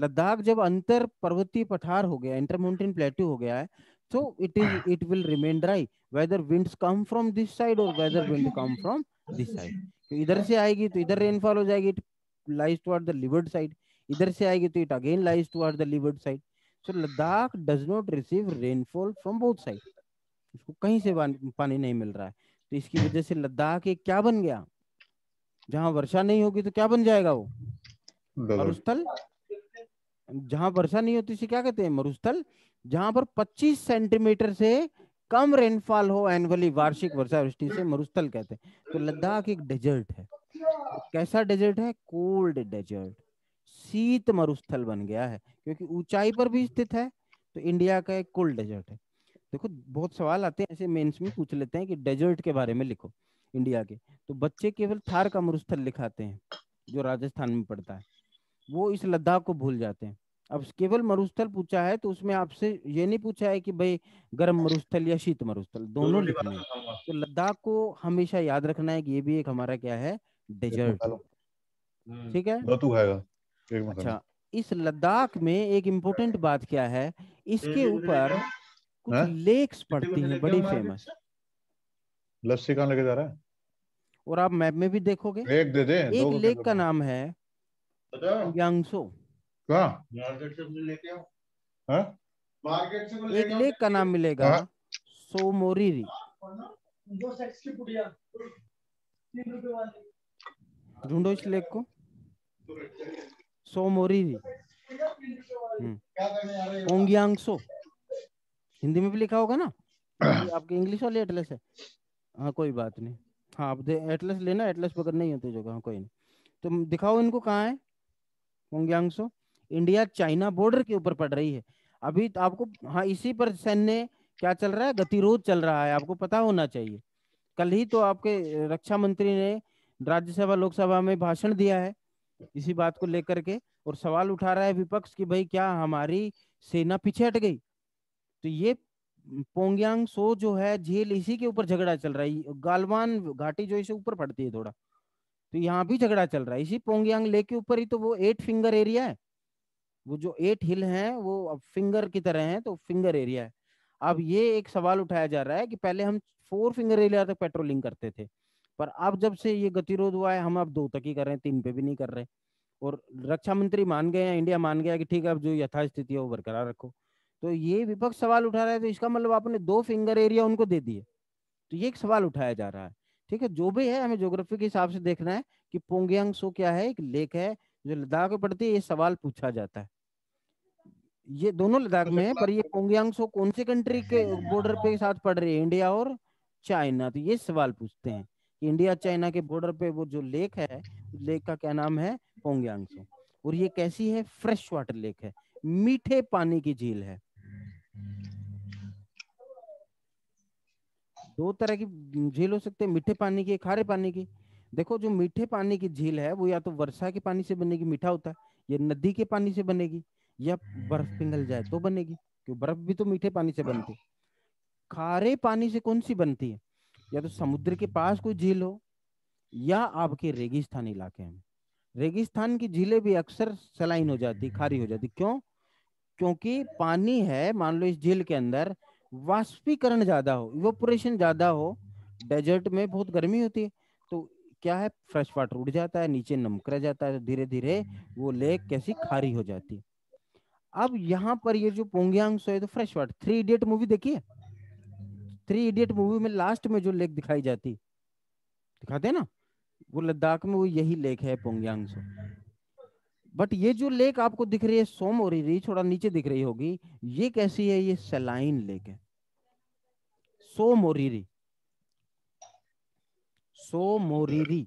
लद्दाख जब अंतर पर्वतीय पठार हो गया इंटर माउंटेन प्लेट्यू हो गया है so it is it will remain dry whether winds come from this side or whether wind come from this side तो इधर से आएगी तो इधर रेनफॉल हो जाएगी it lies toward the leeward side इधर से आएगी तो it again lies toward the leeward side so Ladakh does not receive rainfall from both side उसको कहीं से पानी नहीं मिल रहा है तो इसकी वजह से लद्दाख एक क्या बन गया जहां वर्षा नहीं होगी तो क्या बन जाएगा वो मरुस्थल जहां वर्षा नहीं होती से क्या कहते हैं मरुस्थल जहां पर 25 सेंटीमीटर से कम रेनफॉल हो एनुअली वार्षिक वर्षा वृष्टि से मरुस्थल कहते हैं तो लद्दाख एक डेजर्ट है तो कैसा डेजर्ट है कोल्ड डेजर्ट शीत मरुस्थल बन गया है क्योंकि ऊंचाई पर भी स्थित है तो इंडिया का एक कोल्ड डेजर्ट है देखो बहुत सवाल आते हैं ऐसे मेंस में पूछ लेते हैं कि डेजर्ट के बारे में लिखो इंडिया के तो बच्चे केवल थार का मरुस्थल लिखाते हैं जो राजस्थान में पड़ता है वो इस लद्दाख को भूल जाते हैं अब केवल मरुस्थल पूछा है तो उसमें आपसे ये नहीं पूछा है कि भाई गर्म मरुस्थल या शीत मरुस्थल दोनों लिखना है तो लद्दाख को हमेशा याद रखना है कि ये भी एक हमारा क्या है डेजर्ट हम्म। ठीक है अच्छा इस लद्दाख में एक इम्पोर्टेंट बात क्या है इसके हम्म, हम्म, ऊपर कुछ लेक्स पड़ती है बड़ी फेमस लस्सी कहाँ लेके जा रहा है और आप मैप में भी देखोगे एक दे दे एक लेक का नाम है यांगसो क्या मार्केट से लेके आओ लेक का नाम मिलेगा हाँ। सो मोरी री ढूंढो इस लेक को सो मोरी री ओंगियांग हम्म। सो हिंदी में भी लिखा होगा ना आपके इंग्लिश वाले एटलस है हाँ कोई बात नहीं हाँ आप दे एटलस लेना एटलस पकड़ नहीं होते जगह हाँ कोई नहीं तो दिखाओ इनको कहाँ है ओंगियांग सो इंडिया चाइना बॉर्डर के ऊपर पड़ रही है अभी तो आपको हाँ इसी पर सैन्य क्या चल रहा है गतिरोध चल रहा है आपको पता होना चाहिए कल ही तो आपके रक्षा मंत्री ने राज्यसभा लोकसभा में भाषण दिया है इसी बात को लेकर के और सवाल उठा रहा है विपक्ष की भाई क्या हमारी सेना पीछे हट गई तो ये पोंगयांग सो जो है झील इसी के ऊपर झगड़ा चल रहा है गालवान घाटी जो इसे ऊपर पड़ती है थोड़ा तो यहाँ भी झगड़ा चल रहा है इसी पोंगयांग लेक के ऊपर ही तो वो एट फिंगर एरिया है वो जो एट हिल हैं वो अब फिंगर की तरह हैं तो फिंगर एरिया है अब ये एक सवाल उठाया जा रहा है कि पहले हम फोर फिंगर एरिया तक पेट्रोलिंग करते थे पर अब जब से ये गतिरोध हुआ है हम अब दो तक ही कर रहे हैं तीन पे भी नहीं कर रहे और रक्षा मंत्री मान गए हैं इंडिया मान गया कि ठीक है अब जो यथास्थिति है वो बरकरार रखो तो ये विपक्ष सवाल उठा रहा है तो इसका मतलब आपने दो फिंगर एरिया उनको दे दिए तो ये एक सवाल उठाया जा रहा है ठीक है जो भी है हमें ज्योग्राफी के हिसाब से देखना है कि पोंगयांग सो क्या है एक लेक है जो लद्दाख में पड़ती है ये सवाल पूछा जाता है ये दोनों लद्दाख तो में है पर ये सो कौन से कंट्री के बॉर्डर पे साथ पड़ रही है इंडिया और चाइना तो ये सवाल पूछते हैं कि इंडिया चाइना के बॉर्डर पे वो जो लेक है लेक का क्या नाम है सो और ये कैसी है फ्रेश वाटर लेक है मीठे पानी की झील है दो तरह की झील हो सकते हैं मीठे पानी की खारे पानी की देखो जो मीठे पानी की झील है वो या तो वर्षा के पानी से बनेगी मीठा होता है या नदी के पानी से बनेगी या बर्फ पिघल जाए तो बनेगी क्यों बर्फ भी तो मीठे पानी से बनती है खारे पानी से कौन सी बनती है या तो समुद्र के पास कोई झील हो या आपके रेगिस्तान इलाके में रेगिस्तान की झीलें भी अक्सर सलाइन हो जाती खारी हो जाती क्यों क्योंकि पानी है मान लो इस झील के अंदर वाष्पीकरण ज्यादा हो इवोपोरेशन ज्यादा हो डेजर्ट में बहुत गर्मी होती है तो क्या है फ्रेश वाटर उड़ जाता है नीचे नमक रह जाता है तो धीरे धीरे वो लेक कैसी खारी हो जाती है अब यहाँ पर ये जो पोंग्यांग सो तो है तो fresh water three idiot movie देखिए थ्री इडियट मूवी में लास्ट में जो लेक दिखाई जाती दिखाते ना वो लद्दाख में वो यही लेक है पोंग्यांग सो बट ये जो लेक आपको दिख रही है सोम और रही थोड़ा नीचे दिख रही होगी ये कैसी है ये सेलाइन लेक है सो मोरीरी सो मोरीरी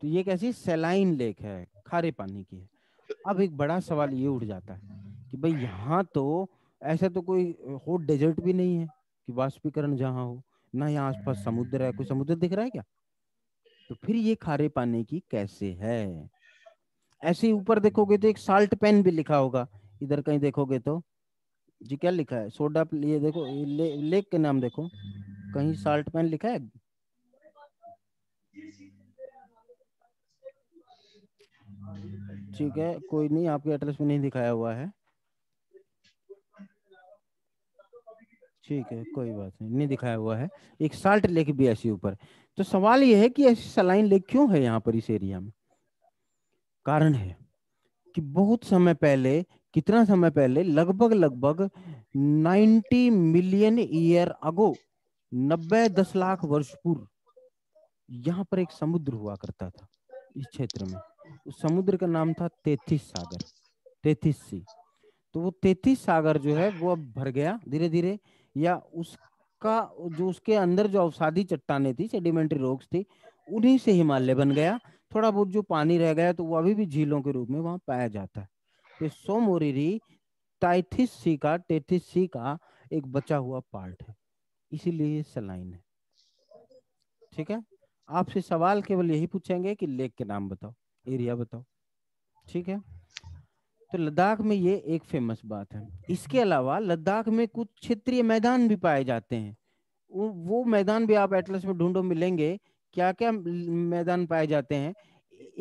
तो ये कैसी सेलाइन लेक है खारे पानी की है अब एक बड़ा सवाल ये उठ जाता है कि भाई यहाँ तो ऐसा तो कोई हो डेजर्ट भी नहीं है कि वाष्पीकरण जहाँ हो ना यहाँ आसपास समुद्र है कोई समुद्र दिख रहा है क्या तो फिर ये खारे पानी की कैसे है ऐसे ऊपर देखोगे तो एक साल्ट पेन भी लिखा होगा इधर कहीं देखोगे तो जी क्या लिखा है सोडा ये देखो ले, लेक के नाम देखो कहीं साल्ट पेन लिखा है ठीक है हाँ। कोई नहीं आपके एड्रेस में नहीं दिखाया हुआ है ठीक है कोई बात नहीं नहीं दिखाया हुआ है एक साल्ट लेक भी ऐसी ऊपर तो सवाल यह है कि ऐसी सलाइन लेक क्यों है यहाँ पर इस एरिया में कारण है कि बहुत समय पहले कितना समय पहले लगभग लगभग 90 मिलियन ईयर अगो नब्बे दस लाख वर्ष पूर्व यहाँ पर एक समुद्र हुआ करता था इस क्षेत्र में उस समुद्र का नाम था तेतीस सागर तेतीस सी तो वो तेतीस सागर जो है वो अब भर गया धीरे धीरे या उसका जो उसके अंदर जो अवसादी चट्टाने थी सेडिमेंट्री रोक्स थी उन्हीं से हिमालय बन गया थोड़ा बहुत जो पानी रह गया तो वो अभी भी झीलों के रूप में वहां पाया जाता है तो सोमोरिरी टाइथिस सी का तेतीस सी का एक बचा हुआ पार्ट है इसीलिए सलाइन है ठीक है आपसे सवाल केवल यही पूछेंगे कि लेक के नाम बताओ एरिया बताओ ठीक है तो लद्दाख में ये एक फेमस बात है इसके अलावा लद्दाख में कुछ क्षेत्रीय मैदान भी पाए जाते हैं वो मैदान भी आप एटलस में ढूंढो मिलेंगे क्या क्या मैदान पाए जाते हैं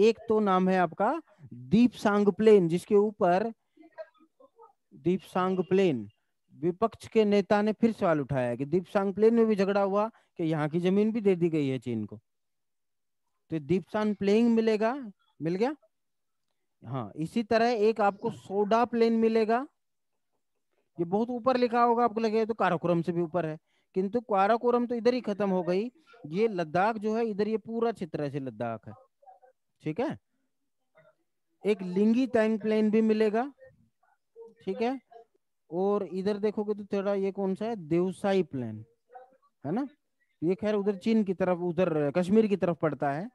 एक तो नाम है आपका दीप सांग प्लेन जिसके ऊपर दीप सांग प्लेन विपक्ष के नेता ने फिर सवाल उठाया कि दीप सांग प्लेन में भी झगड़ा हुआ कि यहाँ की जमीन भी दे दी गई है चीन को तो दीप सांग प्लेन मिलेगा मिल गया हाँ इसी तरह एक आपको सोडा प्लेन मिलेगा ये बहुत ऊपर लिखा होगा आपको लगेगा तो काराकोरम से भी ऊपर है किंतु काराकोरम तो इधर ही खत्म हो गई ये लद्दाख जो है इधर ये पूरा क्षेत्र से लद्दाख है ठीक है एक लिंगी टाइम प्लेन भी मिलेगा ठीक है और इधर देखोगे तो थोड़ा ये कौन सा है देवसाई प्लेन है ना ये खैर उधर चीन की तरफ उधर कश्मीर की तरफ पड़ता है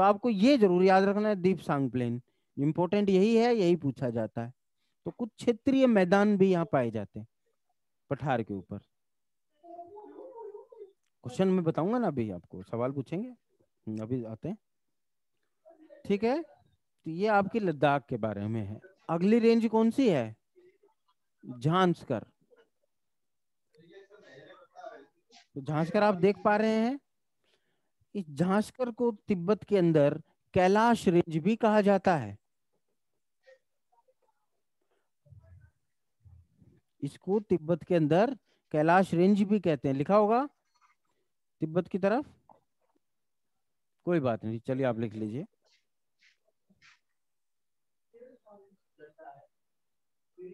तो आपको ये जरूर याद रखना है दीप सांग प्लेन इंपॉर्टेंट यही है यही पूछा जाता है तो कुछ क्षेत्रीय मैदान भी यहाँ पाए जाते हैं पठार के ऊपर क्वेश्चन में बताऊंगा ना अभी आपको सवाल पूछेंगे हम्म, अभी आते हैं ठीक है तो ये आपकी लद्दाख के बारे में है अगली रेंज कौन सी है झांसकर तो झांसकर आप देख पा रहे हैं इस झांसकर को तिब्बत के अंदर कैलाश रेंज भी कहा जाता है इसको तिब्बत के अंदर कैलाश रेंज भी कहते हैं लिखा होगा तिब्बत की तरफ कोई बात नहीं चलिए आप लिख लीजिए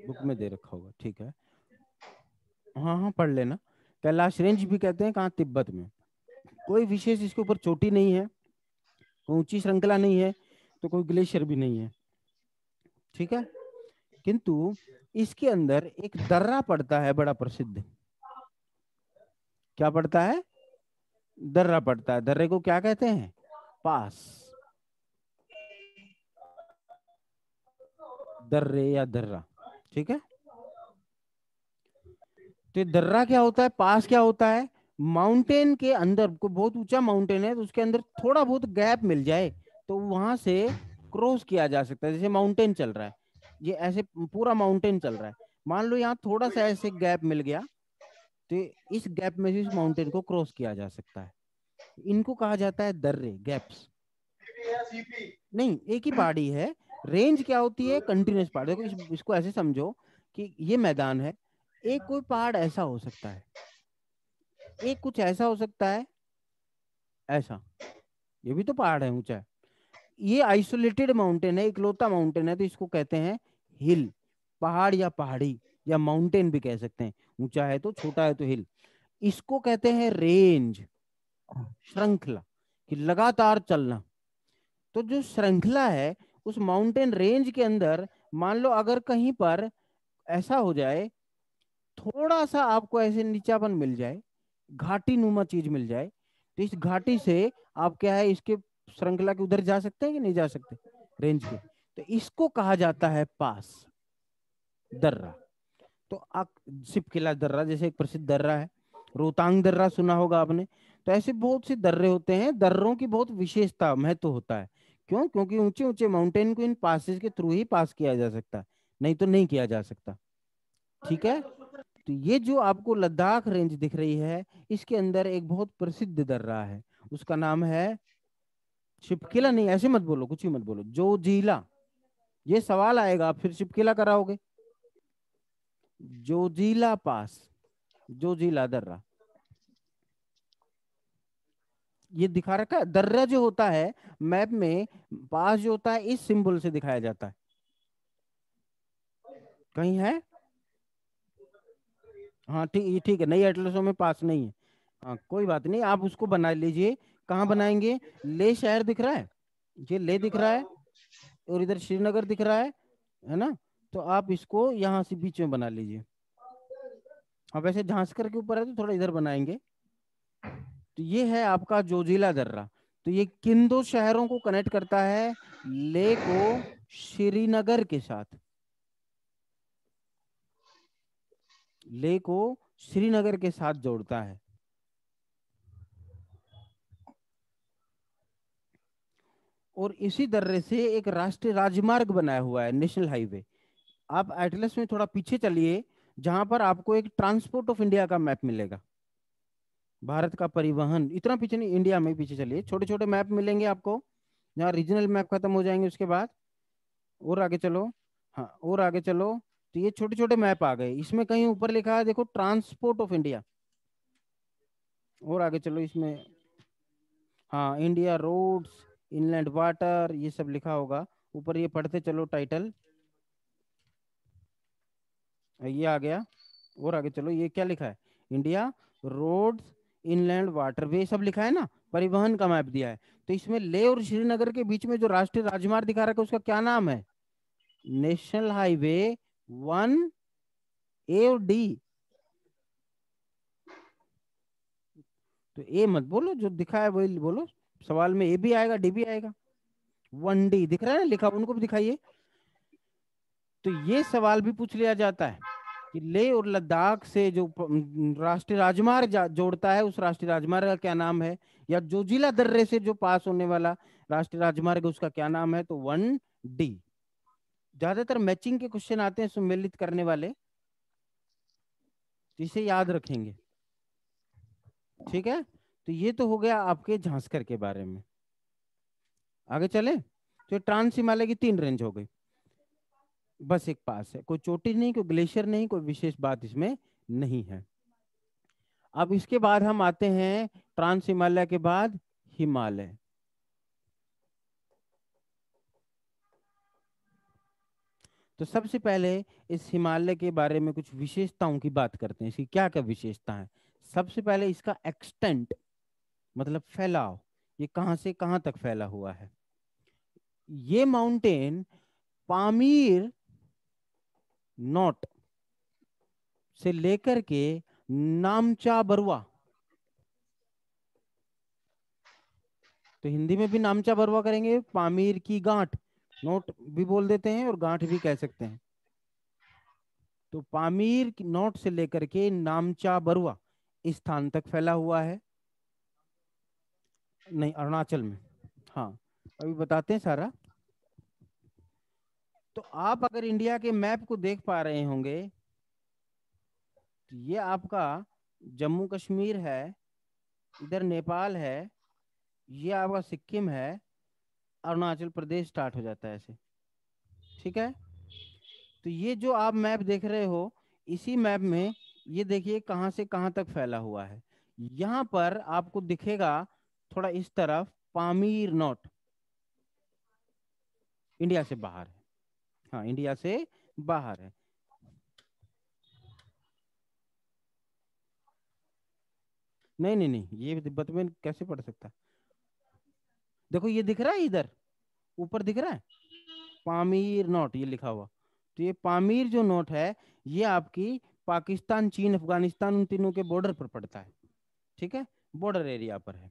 बुक में दे रखा होगा ठीक है हाँ हाँ पढ़ लेना कैलाश रेंज भी कहते हैं कहा तिब्बत में कोई विशेष इसके ऊपर चोटी नहीं है कोई ऊंची श्रृंखला नहीं है तो कोई ग्लेशियर भी नहीं है ठीक है किंतु इसके अंदर एक दर्रा पड़ता है बड़ा प्रसिद्ध क्या पड़ता है दर्रा पड़ता है दर्रे को क्या कहते हैं पास दर्रे या दर्रा ठीक है तो दर्रा क्या होता है पास क्या होता है माउंटेन के अंदर को बहुत ऊंचा माउंटेन है तो उसके अंदर थोड़ा बहुत गैप मिल जाए तो वहां से क्रॉस किया जा सकता है जैसे माउंटेन चल रहा है ये ऐसे पूरा माउंटेन चल रहा है मान लो यहाँ थोड़ा सा ऐसे गैप मिल गया तो इस गैप में से इस माउंटेन को क्रॉस किया जा सकता है इनको कहा जाता है दर्रे गैप्स नहीं एक ही पहाड़ी है रेंज क्या होती है कंटिन्यूस पहाड़ी इसको ऐसे समझो कि ये मैदान है एक कोई पहाड़ ऐसा हो सकता है एक कुछ ऐसा हो सकता है ऐसा ये भी तो पहाड़ है ऊंचा ये आइसोलेटेड माउंटेन है इकलौता माउंटेन है तो इसको कहते हैं हिल पहाड़ या पहाड़ी या माउंटेन भी कह सकते हैं ऊंचा है तो छोटा है तो हिल इसको कहते हैं रेंज श्रृंखला कि लगातार चलना तो जो श्रृंखला है उस माउंटेन रेंज के अंदर मान लो अगर कहीं पर ऐसा हो जाए थोड़ा सा आपको ऐसे नीचापन मिल जाए घाटी नुमा चीज मिल जाए तो इस घाटी से आप क्या है इसके श्रृंखला के उधर जा सकते हैं कि नहीं जा सकते रेंज के तो इसको कहा जाता है पास दर्रा तो सिप किला दर्रा जैसे एक प्रसिद्ध दर्रा है रोहतांग दर्रा सुना होगा आपने तो ऐसे बहुत से दर्रे होते हैं दर्रों की बहुत विशेषता महत्व तो होता है क्यों क्योंकि ऊंचे ऊंचे माउंटेन को इन पासिस के थ्रू ही पास किया जा सकता है नहीं तो नहीं किया जा सकता ठीक है तो ये जो आपको लद्दाख रेंज दिख रही है इसके अंदर एक बहुत प्रसिद्ध दर्रा है उसका नाम है शिपकिला नहीं ऐसे मत बोलो कुछ ही मत बोलो जो जिला ये सवाल आएगा आप फिर शिपकिला कराओगे जो जिला पास जो जिला दर्रा ये दिखा रखा है दर्रा जो होता है मैप में पास जो होता है इस सिंबल से दिखाया जाता है कहीं है हाँ ठीक ठीक है नई एटलसों में पास नहीं है हाँ कोई बात नहीं आप उसको बना लीजिए कहाँ बनाएंगे ले शहर दिख रहा है ये ले दिख रहा है और इधर श्रीनगर दिख रहा है है ना तो आप इसको यहाँ से बीच में बना लीजिए अब वैसे झांसकर के ऊपर है तो थोड़ा इधर बनाएंगे तो ये है आपका जोजिला दर्रा तो ये किन दो शहरों को कनेक्ट करता है ले को श्रीनगर के साथ ले को श्रीनगर के साथ जोड़ता है और इसी दर्रे से एक राष्ट्रीय राजमार्ग बनाया हुआ है नेशनल हाईवे आप एटलस में थोड़ा पीछे चलिए जहां पर आपको एक ट्रांसपोर्ट ऑफ इंडिया का मैप मिलेगा भारत का परिवहन इतना पीछे नहीं इंडिया में पीछे चलिए छोटे छोटे मैप मिलेंगे आपको जहाँ रीजनल मैप खत्म हो जाएंगे उसके बाद और आगे चलो हाँ और आगे चलो तो ये छोटे छोटे मैप आ गए इसमें कहीं ऊपर लिखा है देखो ट्रांसपोर्ट ऑफ इंडिया और आगे चलो इसमें हाँ इंडिया रोड्स इनलैंड वाटर ये सब लिखा होगा ऊपर ये पढ़ते चलो टाइटल ये आ गया और आगे चलो ये क्या लिखा है India roads inland waterway सब लिखा है ना परिवहन का मैप दिया है तो इसमें ले और श्रीनगर के बीच में जो राष्ट्रीय राजमार्ग दिखा रखा है उसका क्या नाम है नेशनल हाईवे वन ए और डी तो ए मत बोलो जो दिखा है वही बोलो सवाल में ए भी आएगा डी भी आएगा वन डी दिख रहा है ना लिखा उनको भी दिखाइए तो ये सवाल भी पूछ लिया जाता है कि ले और लद्दाख से जो राष्ट्रीय राजमार्ग जोड़ता है उस राष्ट्रीय राजमार्ग का क्या नाम है या जो जिला दर्रे से जो पास होने वाला राष्ट्रीय राजमार्ग उसका क्या नाम है तो वन डी ज्यादातर मैचिंग के क्वेश्चन आते हैं सम्मिलित करने वाले तो इसे याद रखेंगे ठीक है तो ये तो हो गया आपके झांसकर के बारे में आगे चले तो ट्रांस हिमालय की तीन रेंज हो गई बस एक पास है कोई चोटी नहीं कोई ग्लेशियर नहीं कोई विशेष बात इसमें नहीं है अब इसके बाद हम आते हैं ट्रांस हिमालय के बाद हिमालय तो सबसे पहले इस हिमालय के बारे में कुछ विशेषताओं की बात करते हैं इसकी क्या क्या विशेषता है सबसे पहले इसका एक्सटेंट मतलब फैलाव ये कहाँ से कहाँ तक फैला हुआ है ये माउंटेन पामीर नॉट से लेकर के नामचा बरुआ तो हिंदी में भी नामचा बरुआ करेंगे पामीर की गांठ नोट भी बोल देते हैं और गांठ भी कह सकते हैं तो पामीर नोट से लेकर के नामचा बरुआ स्थान तक फैला हुआ है नहीं अरुणाचल में हाँ अभी बताते हैं सारा तो आप अगर इंडिया के मैप को देख पा रहे होंगे तो ये आपका जम्मू कश्मीर है इधर नेपाल है ये आपका सिक्किम है अरुणाचल प्रदेश स्टार्ट हो जाता है ऐसे ठीक है तो ये जो आप मैप देख रहे हो इसी मैप में ये देखिए कहाँ से कहाँ तक फैला हुआ है यहाँ पर आपको दिखेगा थोड़ा इस तरफ पामीर नॉट इंडिया से बाहर है हाँ इंडिया से बाहर है नहीं नहीं नहीं ये बतमेन कैसे पढ़ सकता है देखो ये दिख रहा है इधर ऊपर दिख रहा है पामीर नोट ये लिखा हुआ तो ये पामीर जो नोट है ये आपकी पाकिस्तान चीन अफगानिस्तान उन तीनों के बॉर्डर पर पड़ता है ठीक है बॉर्डर एरिया पर है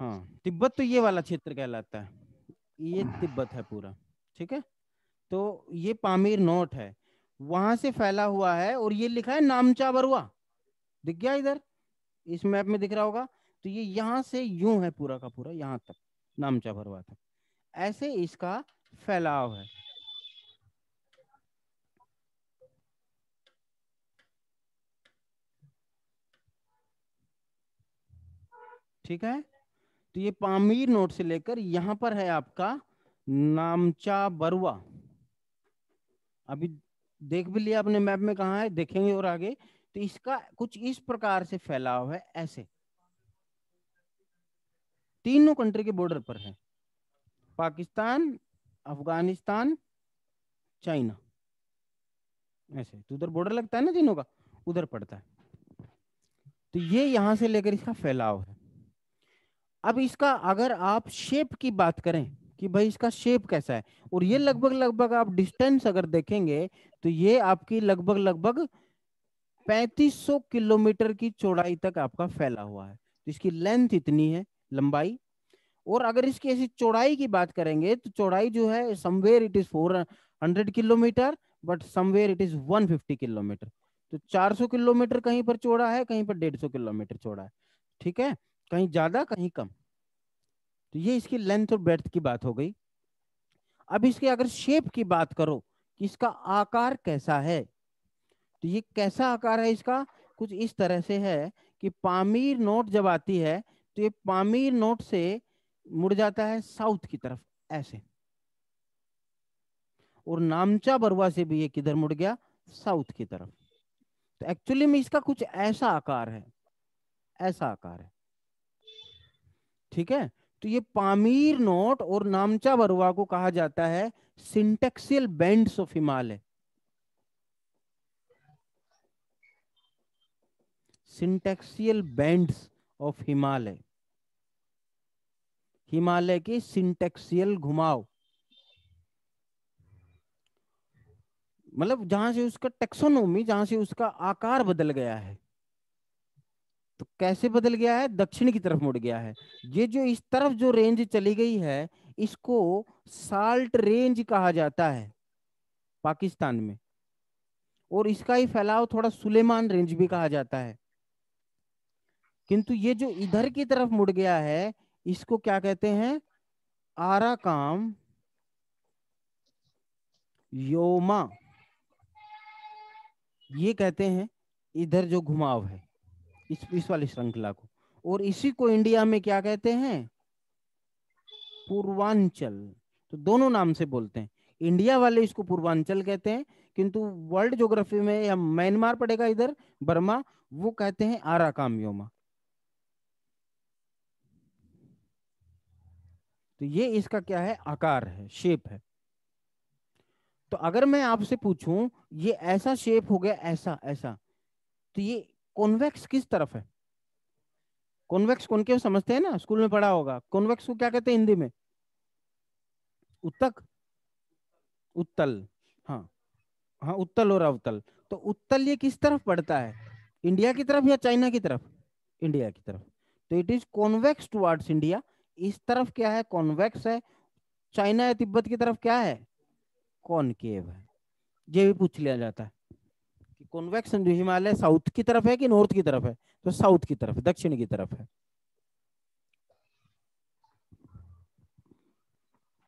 हाँ तिब्बत तो ये वाला क्षेत्र कहलाता है ये तिब्बत है पूरा ठीक है तो ये पामीर नोट है वहां से फैला हुआ है और ये लिखा है नामचा बरुआ दिख गया इधर इस मैप में दिख रहा होगा तो ये यहाँ से यूं है पूरा का पूरा यहाँ तक नामचा भरवा तक ऐसे इसका फैलाव है ठीक है तो ये पामीर नोट से लेकर यहां पर है आपका नामचा बरुआ अभी देख भी लिया आपने मैप में कहा है देखेंगे और आगे तो इसका कुछ इस प्रकार से फैलाव है ऐसे तीनों कंट्री के बॉर्डर पर है पाकिस्तान अफगानिस्तान चाइना ऐसे तो उधर बॉर्डर लगता है ना तीनों का उधर पड़ता है तो ये यहां से लेकर इसका फैलाव है अब इसका अगर आप शेप की बात करें कि भाई इसका शेप कैसा है और ये लगभग लगभग आप डिस्टेंस अगर देखेंगे तो ये आपकी लगभग लगभग 3500 किलोमीटर की चौड़ाई तक आपका फैला हुआ है तो इसकी लेंथ इतनी है लंबाई और अगर इसकी ऐसी चौड़ाई की बात करेंगे तो चौड़ाई जो है somewhere it is four hundred kilometre but somewhere it is one fifty kilometre तो चार सौ किलोमीटर कहीं पर चौड़ा है कहीं पर डेढ़ सौ किलोमीटर चौड़ा है ठीक है कहीं ज्यादा कहीं कम तो ये इसकी लेंथ और ब्रेथ की बात हो गई अब इसके अगर शेप की बात करो कि इसका आकार कैसा है तो ये कैसा आकार है इसका कुछ इस तरह से है कि पामीर नोट जब आती है तो ये पामीर नोट से मुड़ जाता है साउथ की तरफ ऐसे और नामचा बरुआ से भी ये किधर मुड़ गया साउथ की तरफ तो एक्चुअली में इसका कुछ ऐसा आकार है ऐसा आकार है ठीक है तो ये पामीर नोट और नामचा बरुआ को कहा जाता है syntaxial bands of Himalaya syntaxial bands of Himalaya Himalaya की सिंटेक्सियल घुमाव मतलब जहां से उसका टेक्सोनोमी जहां से उसका आकार बदल गया है तो कैसे बदल गया है दक्षिण की तरफ मुड़ गया है ये जो इस तरफ जो रेंज चली गई है इसको साल्ट रेंज कहा जाता है पाकिस्तान में और इसका ही फैलाव थोड़ा सुलेमान रेंज भी कहा जाता है किंतु ये जो इधर की तरफ मुड़ गया है इसको क्या कहते हैं आरा काम योमा ये कहते हैं इधर जो घुमाव है इस इस वाली श्रृंखला को और इसी को इंडिया में क्या कहते हैं पूर्वांचल तो दोनों नाम से बोलते हैं इंडिया वाले इसको पूर्वांचल कहते हैं किंतु वर्ल्ड ज्योग्राफी में या म्यांमार पड़ेगा इधर बर्मा वो कहते हैं आरा काम योमा तो ये इसका क्या है आकार है शेप है तो अगर मैं आपसे पूछूं ये ऐसा शेप हो गया ऐसा ऐसा तो ये कॉन्वेक्स किस तरफ है कॉन्वेक्स कौन के समझते हैं ना स्कूल में पढ़ा होगा कॉन्वेक्स को क्या कहते हैं हिंदी में उत्तक उत्तल हाँ हाँ उत्तल और अवतल तो उत्तल ये किस तरफ पड़ता है इंडिया की तरफ या चाइना की तरफ इंडिया की तरफ तो it is convex towards India इस तरफ क्या है कॉन्वेक्स है चाइना या तिब्बत की तरफ क्या है कॉनकेव है ये भी पूछ लिया जाता है कि कॉन्वेक्स जो हिमालय साउथ की तरफ है कि नॉर्थ की तरफ है तो साउथ की तरफ दक्षिण की तरफ है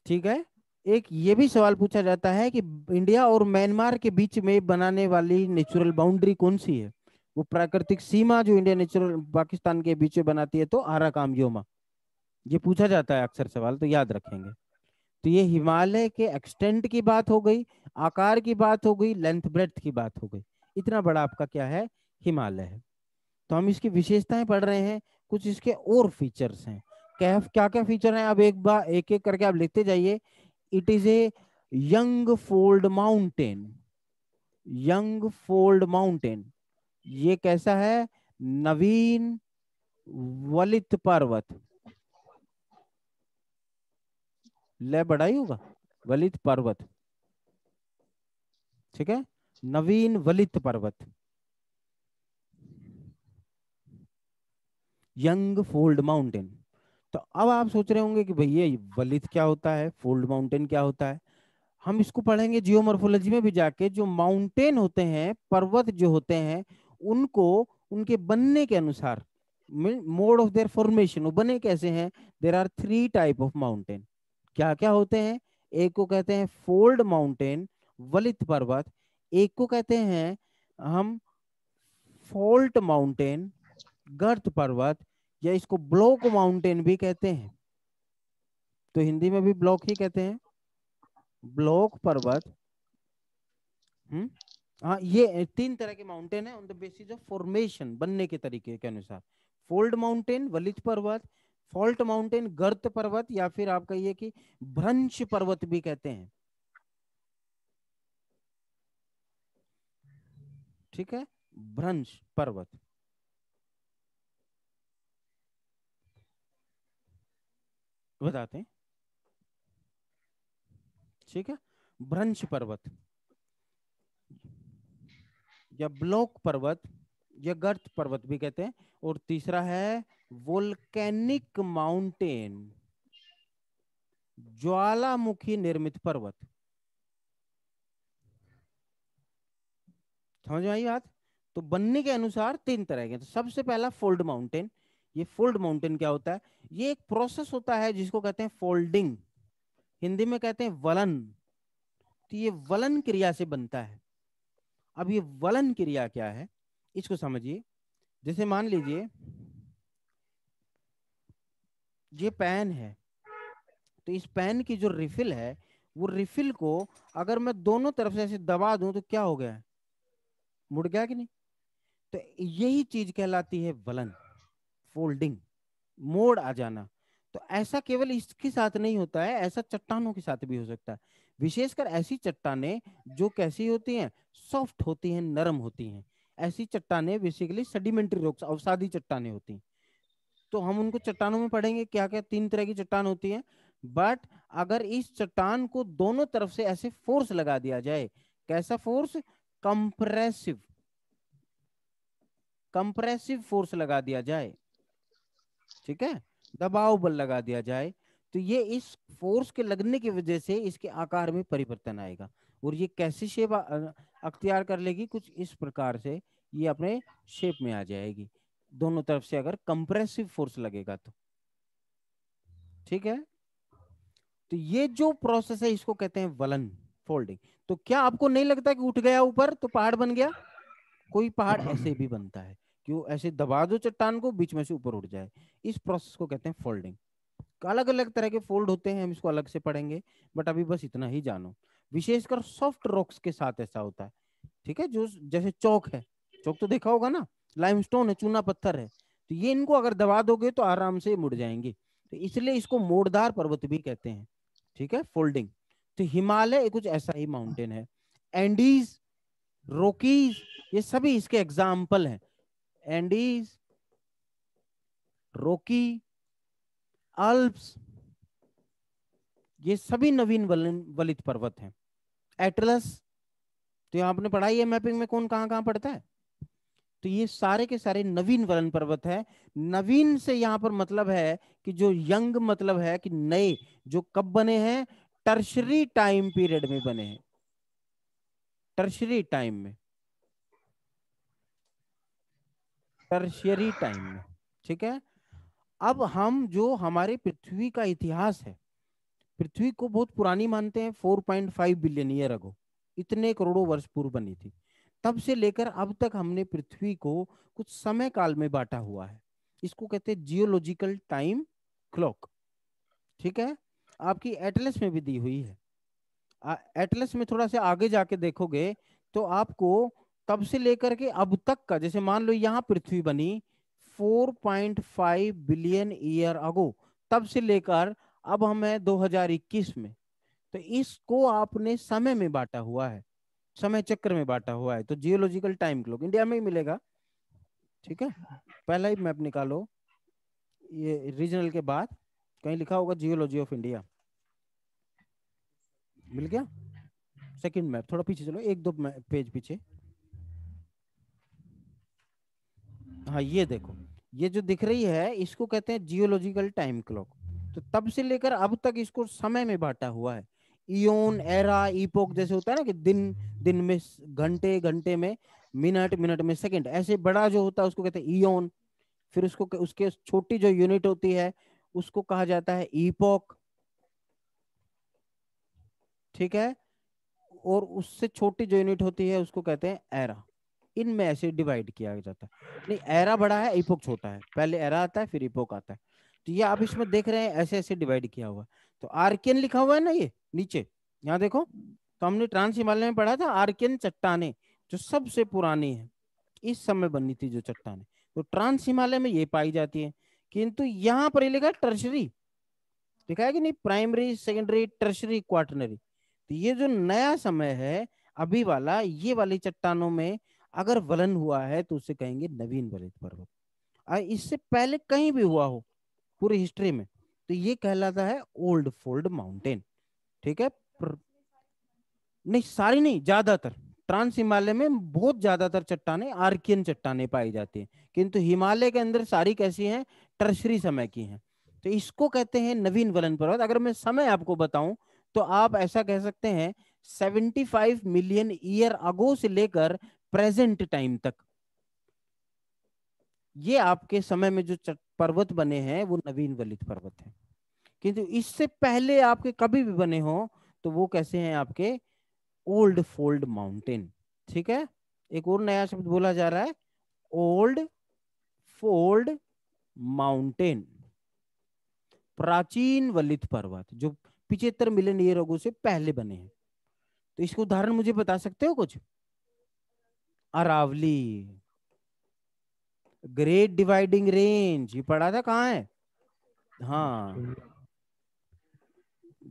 ठीक है एक ये भी सवाल पूछा जाता है कि इंडिया और म्यांमार के बीच में बनाने वाली नेचुरल बाउंड्री कौन सी है वो प्राकृतिक सीमा जो इंडिया नेचुरल पाकिस्तान के बीच में बनाती है तो आरा कामयोमा ये पूछा जाता है अक्सर सवाल तो याद रखेंगे तो ये हिमालय के एक्सटेंट की बात हो गई आकार की बात हो गई लेंथ ब्रेथ की बात हो गई इतना बड़ा आपका क्या है हिमालय है तो हम इसकी विशेषताएं पढ़ रहे हैं कुछ इसके और फीचर्स हैं क्या क्या क्या फीचर हैं अब एक बार एक एक करके आप लिखते जाइए it is a young fold mountain young fold mountain ये कैसा है नवीन वलित पर्वत ले बड़ा ही होगा वलित पर्वत ठीक है नवीन वलित पर्वत यंग फोल्ड माउंटेन तो अब आप सोच रहे होंगे कि भैया वलित क्या होता है फोल्ड माउंटेन क्या होता है हम इसको पढ़ेंगे जियोमर्फोलॉजी में भी जाके जो माउंटेन होते हैं पर्वत जो होते हैं उनको उनके बनने के अनुसार मोड ऑफ देयर फॉर्मेशन वो बने कैसे हैं there are three type of mountain क्या क्या होते हैं एक को कहते हैं फोल्ड माउंटेन वलित पर्वत एक को कहते हैं हम फॉल्ट माउंटेन गर्त पर्वत या इसको ब्लॉक माउंटेन भी कहते हैं तो हिंदी में भी ब्लॉक ही कहते हैं ब्लॉक पर्वत हम्म हाँ ये तीन तरह के माउंटेन है on the basis of formation बनने के तरीके के अनुसार फोल्ड माउंटेन वलित पर्वत फॉल्ट माउंटेन गर्त पर्वत या फिर आप कहिए कि भ्रंश पर्वत भी कहते हैं ठीक है भ्रंश पर्वत बताते हैं ठीक है भ्रंश पर्वत या ब्लॉक पर्वत या गर्त पर्वत भी कहते हैं और तीसरा है वोल्केनिक माउंटेन ज्वालामुखी निर्मित पर्वत समझ में आई बात तो बनने के अनुसार तीन तरह के तो सबसे पहला फोल्ड माउंटेन ये फोल्ड माउंटेन क्या होता है ये एक प्रोसेस होता है जिसको कहते हैं फोल्डिंग हिंदी में कहते हैं वलन तो ये वलन क्रिया से बनता है अब ये वलन क्रिया क्या है इसको समझिए जैसे मान लीजिए ये पैन है तो इस पैन की जो रिफिल है वो रिफिल को अगर मैं दोनों तरफ से ऐसे दबा दूं तो क्या हो गया मुड़ गया कि नहीं तो यही चीज कहलाती है वलन फोल्डिंग मोड़ आ जाना तो ऐसा केवल इसके साथ नहीं होता है ऐसा चट्टानों के साथ भी हो सकता है विशेषकर ऐसी चट्टाने जो कैसी होती हैं सॉफ्ट होती हैं नरम होती हैं ऐसी चट्टाने बेसिकली सेडिमेंट्री रॉक्स अवसादी चट्टाने होती हैं तो हम उनको चट्टानों में पढ़ेंगे क्या क्या तीन तरह की चट्टान होती है बट अगर इस चट्टान को दोनों तरफ से ऐसे फोर्स लगा दिया जाए कैसा फोर्स कंप्रेसिव कंप्रेसिव फोर्स लगा दिया जाए ठीक है दबाव बल लगा दिया जाए तो ये इस फोर्स के लगने की वजह से इसके आकार में परिवर्तन आएगा और ये कैसी शेप अख्तियार कर लेगी कुछ इस प्रकार से ये अपने शेप में आ जाएगी दोनों तरफ से अगर कंप्रेसिव फोर्स लगेगा तो ठीक है तो ये जो प्रोसेस है इसको कहते हैं वलन फोल्डिंग तो क्या आपको नहीं लगता कि उठ गया ऊपर तो पहाड़ बन गया कोई पहाड़ ऐसे भी बनता है क्यों ऐसे दबा दो चट्टान को बीच में से ऊपर उठ जाए इस प्रोसेस को कहते हैं फोल्डिंग अलग अलग तरह के फोल्ड होते हैं हम इसको अलग से पढ़ेंगे बट अभी बस इतना ही जानो विशेषकर सॉफ्ट रॉक्स के साथ ऐसा होता है ठीक है जो जैसे चौक है चौक तो देखा होगा ना लाइमस्टोन है चूना पत्थर है तो ये इनको अगर दबा दोगे तो आराम से मुड़ जाएंगे तो इसलिए इसको मोड़दार पर्वत भी कहते हैं ठीक है फोल्डिंग तो हिमालय कुछ ऐसा ही माउंटेन है एंडीज रोकीज ये सभी इसके एग्जाम्पल है एंडीज रोकी अल्प्स ये सभी नवीन वलित पर्वत हैं एटलस तो यहाँ आपने पढ़ाई है मैपिंग में कौन कहाँ कहां पड़ता है तो ये सारे के सारे नवीन वरण पर्वत है नवीन से यहाँ पर मतलब है कि जो यंग मतलब है कि नए जो कब बने हैं टर्शरी टाइम पीरियड में बने हैं टर्शरी टाइम में टर्शरी टाइम में ठीक है अब हम जो हमारे पृथ्वी का इतिहास है पृथ्वी को बहुत पुरानी मानते हैं 4.5 बिलियन ईयर अगो इतने करोड़ों वर्ष पूर्व बनी थी तब से लेकर अब तक हमने पृथ्वी को कुछ समय काल में बांटा हुआ है इसको कहते हैं जियोलॉजिकल टाइम क्लॉक ठीक है आपकी एटलस में भी दी हुई है एटलस में थोड़ा सा आगे जाके देखोगे तो आपको तब से लेकर के अब तक का जैसे मान लो यहाँ पृथ्वी बनी 4.5 बिलियन ईयर अगो तब से लेकर अब हम है 2021 में तो इसको आपने समय में बांटा हुआ है समय चक्र में बांटा हुआ है तो जियोलॉजिकल टाइम क्लॉक इंडिया में ही मिलेगा ठीक है पहला ही मैप निकालो ये रीजनल के बाद कहीं लिखा होगा जियोलॉजी ऑफ इंडिया मिल गया सेकंड मैप थोड़ा पीछे चलो एक दो पेज पीछे हाँ ये देखो ये जो दिख रही है इसको कहते हैं जियोलॉजिकल टाइम क्लॉक तो तब से लेकर अब तक इसको समय में बांटा हुआ है ईओन एरा ईपोक जैसे होता है ना कि दिन दिन में घंटे घंटे में मिनट मिनट में सेकंड ऐसे बड़ा जो होता है उसको कहते हैं ईओन फिर उसको उसके छोटी जो यूनिट होती है उसको कहा जाता है ईपोक ठीक है और उससे छोटी जो यूनिट होती है उसको कहते हैं एरा इनमें ऐसे डिवाइड किया जाता है नहीं एरा बड़ा है ईपोक छोटा है पहले एरा आता है फिर ईपोक आता है तो ये आप इसमें देख रहे हैं ऐसे ऐसे डिवाइड किया हुआ है तो आर्कियन लिखा हुआ है ना ये नीचे यहाँ देखो तो हमने ट्रांस हिमालय में पढ़ा था आर्कियन चट्टाने जो सबसे पुरानी है इस समय बनी थी जो चट्टाने तो ट्रांस हिमालय में ये पाई जाती है किंतु यहाँ पर लिखा है टर्शरी लिखा है कि नहीं प्राइमरी सेकेंडरी टर्शरी क्वार्टनरी तो ये जो नया समय है अभी वाला ये वाली चट्टानों में अगर वलन हुआ है तो उसे कहेंगे नवीन वलित पर्वत इससे पहले कहीं भी हुआ हो पूरी हिस्ट्री में तो ये कहलाता है ओल्ड फोल्ड माउंटेन ठीक है प्र... नहीं सारी नहीं ज्यादातर ट्रांस हिमालय में बहुत ज्यादातर चट्टाने आर्कियन चट्टाने पाई जाती हैं किंतु हिमालय के अंदर सारी कैसी हैं टर्शरी समय की हैं तो इसको कहते हैं नवीन वलन पर्वत अगर मैं समय आपको बताऊं तो आप ऐसा कह सकते हैं 75 मिलियन ईयर अगो से लेकर प्रेजेंट टाइम तक ये आपके समय में जो चट पर्वत बने हैं वो नवीन वलित पर्वत हैं किंतु इससे पहले आपके कभी भी बने हो तो वो कैसे हैं आपके ओल्ड फोल्ड माउंटेन ठीक है एक और नया शब्द बोला जा रहा है ओल्ड फोल्ड माउंटेन प्राचीन वलित पर्वत जो पिछहत्तर मिलियन ईयर लोगों से पहले बने हैं तो इसको उदाहरण मुझे बता सकते हो कुछ अरावली ग्रेट डिवाइडिंग रेंज ये पढ़ा था कहा है हाँ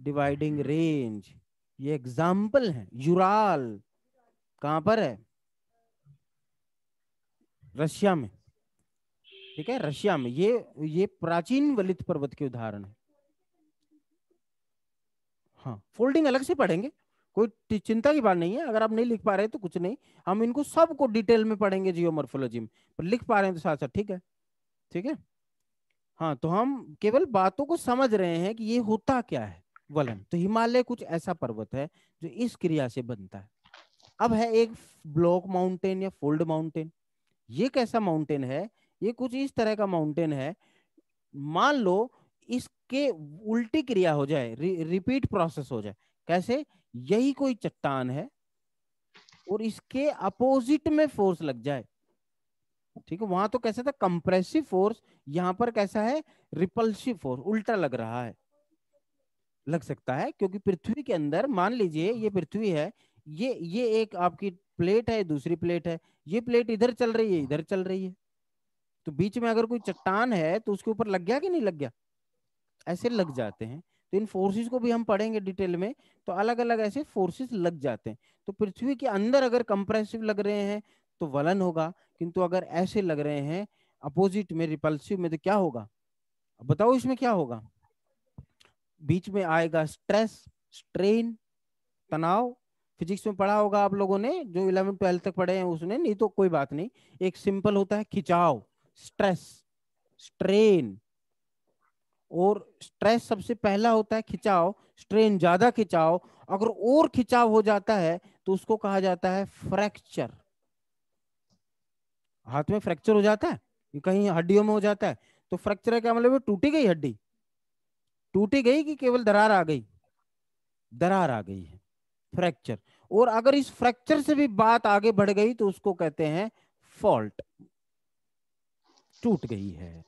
डिवाइडिंग रेंज ये एग्जाम्पल है यूराल कहां पर है रशिया में ठीक है रशिया में ये ये प्राचीन वलित पर्वत के उदाहरण है हाँ फोल्डिंग अलग से पढ़ेंगे कोई चिंता की बात नहीं है अगर आप नहीं लिख पा रहे तो कुछ नहीं हम इनको सबको डिटेल में पढ़ेंगे जियोमॉर्फोलॉजी में पर लिख पा रहे हैं तो साथ साथ ठीक है ठीक है हाँ तो हम केवल बातों को समझ रहे हैं कि ये होता क्या है वलन तो हिमालय कुछ ऐसा पर्वत है जो इस क्रिया से बनता है अब है एक ब्लॉक माउंटेन या फोल्ड माउंटेन ये कैसा माउंटेन है ये कुछ इस तरह का माउंटेन है मान लो इसके उल्टी क्रिया हो जाए रि, रिपीट प्रोसेस हो जाए कैसे यही कोई चट्टान है और इसके अपोजिट में फोर्स लग जाए ठीक है वहां तो कैसा था कंप्रेसिव फोर्स यहां पर कैसा है रिपल्सिव फोर्स उल्टा लग रहा है लग सकता है क्योंकि पृथ्वी के अंदर मान लीजिए ये पृथ्वी है ये ये एक आपकी प्लेट है दूसरी प्लेट है ये प्लेट इधर चल रही है इधर चल रही है तो बीच में अगर कोई चट्टान है तो उसके ऊपर लग गया कि नहीं लग गया ऐसे लग जाते हैं तो इन फोर्सेस को भी हम पढ़ेंगे डिटेल में तो अलग अलग ऐसे फोर्सेस लग जाते हैं तो पृथ्वी के अंदर अगर कंप्रेसिव लग रहे हैं तो वलन होगा किंतु अगर ऐसे लग रहे हैं अपोजिट में रिपल्सिव में तो क्या होगा बताओ इसमें क्या होगा बीच में आएगा स्ट्रेस स्ट्रेन तनाव फिजिक्स में पढ़ा होगा आप लोगों ने जो इलेवन ट्वेल्थ तक पढ़े हैं उसने नहीं तो कोई बात नहीं एक सिंपल होता है खिंचाव स्ट्रेस स्ट्रेन और स्ट्रेस सबसे पहला होता है खिंचाव स्ट्रेन ज्यादा खिंचाव अगर और खिंचाव हो जाता है तो उसको कहा जाता है फ्रैक्चर हाथ में फ्रैक्चर हो जाता है कहीं हड्डियों में हो जाता है तो फ्रैक्चर मतलब है क्या मतलब टूटी गई हड्डी टूटी गई कि केवल दरार आ गई दरार आ गई है फ्रैक्चर और अगर इस फ्रैक्चर से भी बात आगे बढ़ गई तो उसको कहते हैं फॉल्ट टूट गई है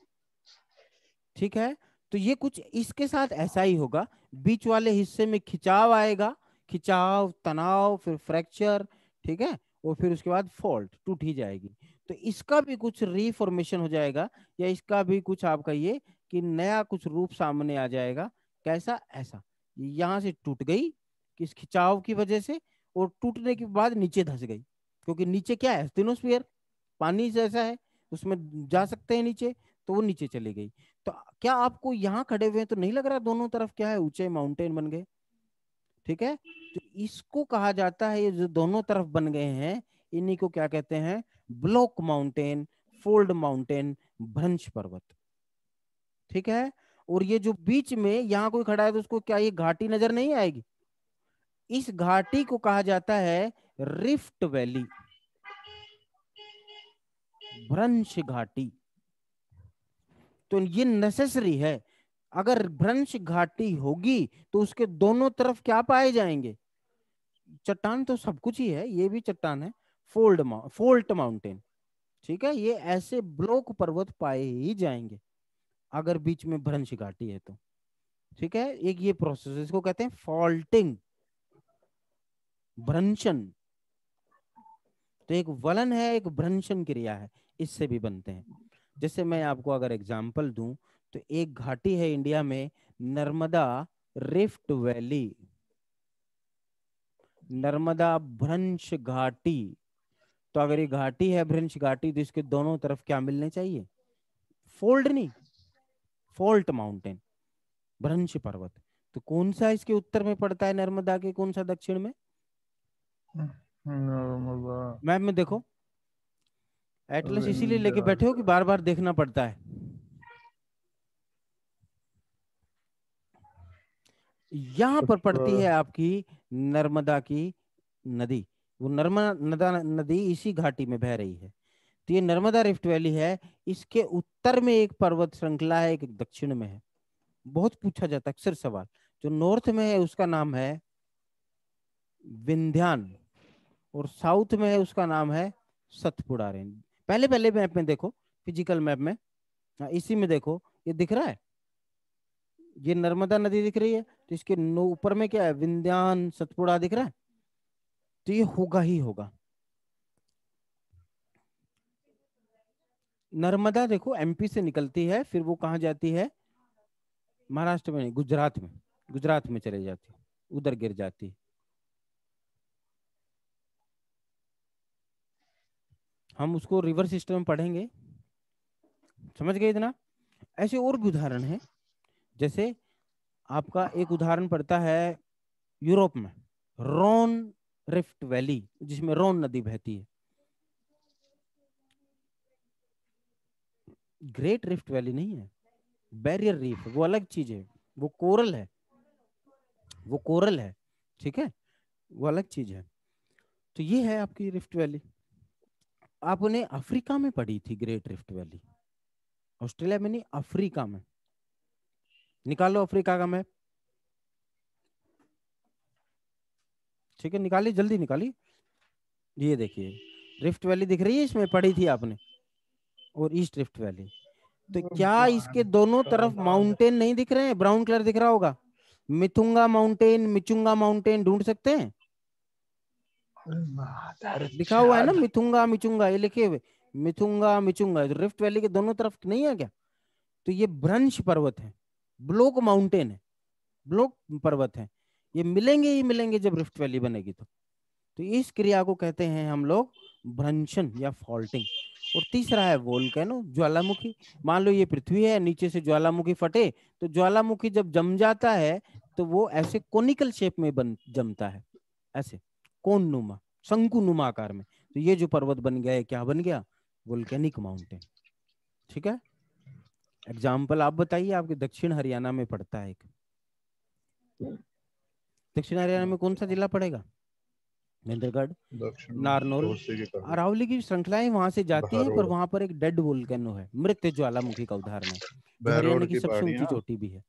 ठीक है तो ये कुछ इसके साथ ऐसा ही होगा बीच वाले हिस्से में खिंचाव आएगा खिंचाव तनाव फिर फ्रैक्चर ठीक है और फिर उसके बाद फॉल्ट टूट ही जाएगी तो इसका भी कुछ रिफॉर्मेशन हो जाएगा या इसका भी कुछ आप कहिए कि नया कुछ रूप सामने आ जाएगा कैसा ऐसा यहाँ से टूट गई किस खिंचाव की वजह से और टूटने के बाद नीचे धस गई क्योंकि नीचे क्या है स्थिनोस्फियर पानी जैसा है उसमें जा सकते हैं नीचे तो वो नीचे चली गई तो क्या आपको यहाँ खड़े हुए तो नहीं लग रहा दोनों तरफ क्या है ऊंचे माउंटेन बन गए ठीक है तो इसको कहा जाता है ये जो दोनों तरफ बन गए हैं इन्हीं को क्या कहते हैं ब्लॉक माउंटेन फोल्ड माउंटेन भ्रंश पर्वत ठीक है और ये जो बीच में यहाँ कोई खड़ा है तो उसको क्या ये घाटी नजर नहीं आएगी इस घाटी को कहा जाता है रिफ्ट वैली भ्रंश घाटी तो ये नेसेसरी है अगर भ्रंश घाटी होगी तो उसके दोनों तरफ क्या पाए जाएंगे चट्टान तो सब कुछ ही है ये भी चट्टान है फोल्ड फोल्ट माउंटेन ठीक है ये ऐसे ब्लॉक पर्वत पाए ही जाएंगे अगर बीच में भ्रंश घाटी है तो ठीक है एक ये प्रोसेस इसको कहते हैं फॉल्टिंग भ्रंशन तो एक वलन है एक भ्रंशन क्रिया है इससे भी बनते हैं जैसे मैं आपको अगर एग्जाम्पल दूं तो एक घाटी है इंडिया में नर्मदा रिफ्ट वैली नर्मदा भ्रंश घाटी तो अगर ये घाटी है भ्रंश घाटी तो इसके दोनों तरफ क्या मिलने चाहिए फोल्ड नहीं फोल्ट माउंटेन भ्रंश पर्वत तो कौन सा इसके उत्तर में पड़ता है नर्मदा के कौन सा दक्षिण में हम्म, मैप में देखो एटलस इसीलिए लेके बैठे हो कि बार बार देखना पड़ता है यहां पर अच्छा। पड़ती है आपकी नर्मदा की नदी वो नर्मदा नदी इसी घाटी में बह रही है तो ये नर्मदा रिफ्ट वैली है इसके उत्तर में एक पर्वत श्रृंखला है एक दक्षिण में है बहुत पूछा जाता अक्सर सवाल जो नॉर्थ में है उसका नाम है विंध्यान और साउथ में है उसका नाम है रेंज पहले पहले मैप में देखो फिजिकल मैप में हाँ, इसी में देखो ये दिख रहा है ये नर्मदा नदी दिख रही है तो इसके ऊपर में क्या है विंध्यान सतपुड़ा दिख रहा है तो ये होगा ही होगा नर्मदा देखो एमपी से निकलती है फिर वो कहा जाती है महाराष्ट्र में नहीं गुजरात में गुजरात में चले जाती है उधर गिर जाती है हम उसको रिवर्स सिस्टम में पढ़ेंगे समझ गए इतना ऐसे और भी उदाहरण हैं जैसे आपका एक उदाहरण पड़ता है यूरोप में रोन रिफ्ट वैली जिसमें रोन नदी बहती है ग्रेट रिफ्ट वैली नहीं है बैरियर रीफ वो अलग चीज है वो कोरल है वो कोरल है ठीक है वो अलग चीज है तो ये है आपकी रिफ्ट वैली आप उन्हें अफ्रीका में पढ़ी थी ग्रेट रिफ्ट वैली ऑस्ट्रेलिया में नहीं अफ्रीका में निकालो अफ्रीका का मैप ठीक है निकाली जल्दी निकाली ये देखिए रिफ्ट वैली दिख रही है इसमें पढ़ी थी आपने और ईस्ट रिफ्ट वैली तो क्या हाँ, इसके दोनों हाँ, तरफ हाँ। माउंटेन नहीं दिख रहे हैं ब्राउन कलर दिख रहा होगा मिथुंगा माउंटेन मिचुंगा माउंटेन ढूंढ सकते हैं लिखा हुआ है ना मिथुंगा मिचुंगा ये लिखे हुए मिथुंगा मिचुंगा तो रिफ्ट वैली के दोनों तरफ नहीं है क्या तो ये भ्रंश पर्वत है ब्लोक माउंटेन है ब्लोक पर्वत है ये मिलेंगे ही मिलेंगे जब रिफ्ट वैली बनेगी तो तो इस क्रिया को कहते हैं हम लोग भ्रंशन या फॉल्टिंग और तीसरा है वोल्केनो ज्वालामुखी मान लो ये पृथ्वी है नीचे से ज्वालामुखी फटे तो ज्वालामुखी जब जम जाता है तो वो ऐसे कोनिकल शेप में बन जमता है ऐसे कौन नुमा शंकु नुमा आकार में तो ये जो पर्वत बन गया है क्या बन गया वोल्केनिक माउंटेन ठीक है एग्जाम्पल आप बताइए आपके दक्षिण हरियाणा में पड़ता है एक दक्षिण हरियाणा में कौन सा जिला पड़ेगा महेंद्रगढ़ नारनौल अरावली की श्रृंखलाएं वहां से जाती है पर वहां पर एक डेड वोल्केनो है मृत ज्वालामुखी का उदाहरण है तो हरियाणा की सबसे ऊंची चोटी भी है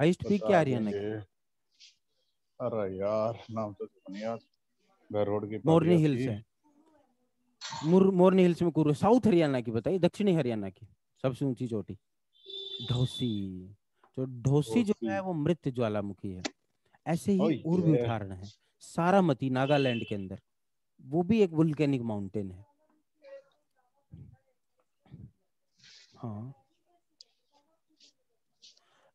हाईस्ट पीक क्या हरियाणा की अरे यार नाम तो यार घर रोड की मोरनी हिल्स है मुर मोरनी हिल्स में कुरु साउथ हरियाणा की बताइए दक्षिणी हरियाणा की सबसे ऊंची चोटी ढोसी तो ढोसी जो है वो मृत ज्वालामुखी है ऐसे ही और उदाहरण है सारामती नागालैंड के अंदर वो भी एक वुल्केनिक माउंटेन है हाँ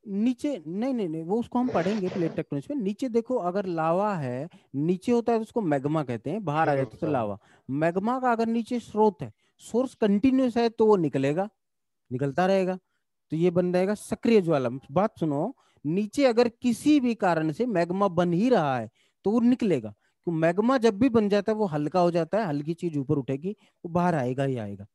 नीचे नहीं नहीं नहीं वो उसको हम पढ़ेंगे प्लेट टेक्टोनिक्स में नीचे देखो अगर लावा है नीचे होता है तो उसको मैग्मा कहते हैं बाहर आ जाता है तो लावा मैग्मा का अगर नीचे स्रोत है सोर्स कंटिन्यूस है तो वो निकलेगा निकलता रहेगा तो ये बन जाएगा सक्रिय ज्वाला बात सुनो नीचे अगर किसी भी कारण से मैग्मा बन ही रहा है तो वो निकलेगा तो मैग्मा जब भी बन जाता है वो हल्का हो जाता है हल्की चीज ऊपर उठेगी वो बाहर आएगा ही आएगा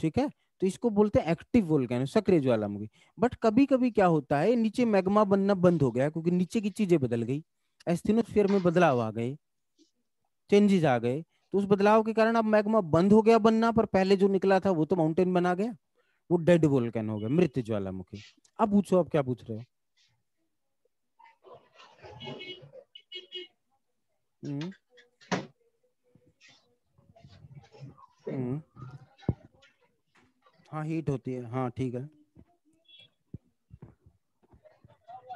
ठीक है तो इसको बोलते हैं एक्टिव वोल्केनो सक्रिय ज्वालामुखी बट कभी कभी क्या होता है नीचे मैग्मा बनना बंद हो गया क्योंकि नीचे की चीजें बदल गई एस्थेनोस्फेयर में बदलाव आ गए चेंजेस आ गए तो उस बदलाव के कारण अब मैग्मा बंद हो गया बनना पर पहले जो निकला था वो तो माउंटेन बना गया वो डेड वोल्केनो हो गया मृत ज्वालामुखी अब पूछो आप क्या पूछ रहे हो हम्म mm. हम्म हाँ हीट होती है हाँ ठीक है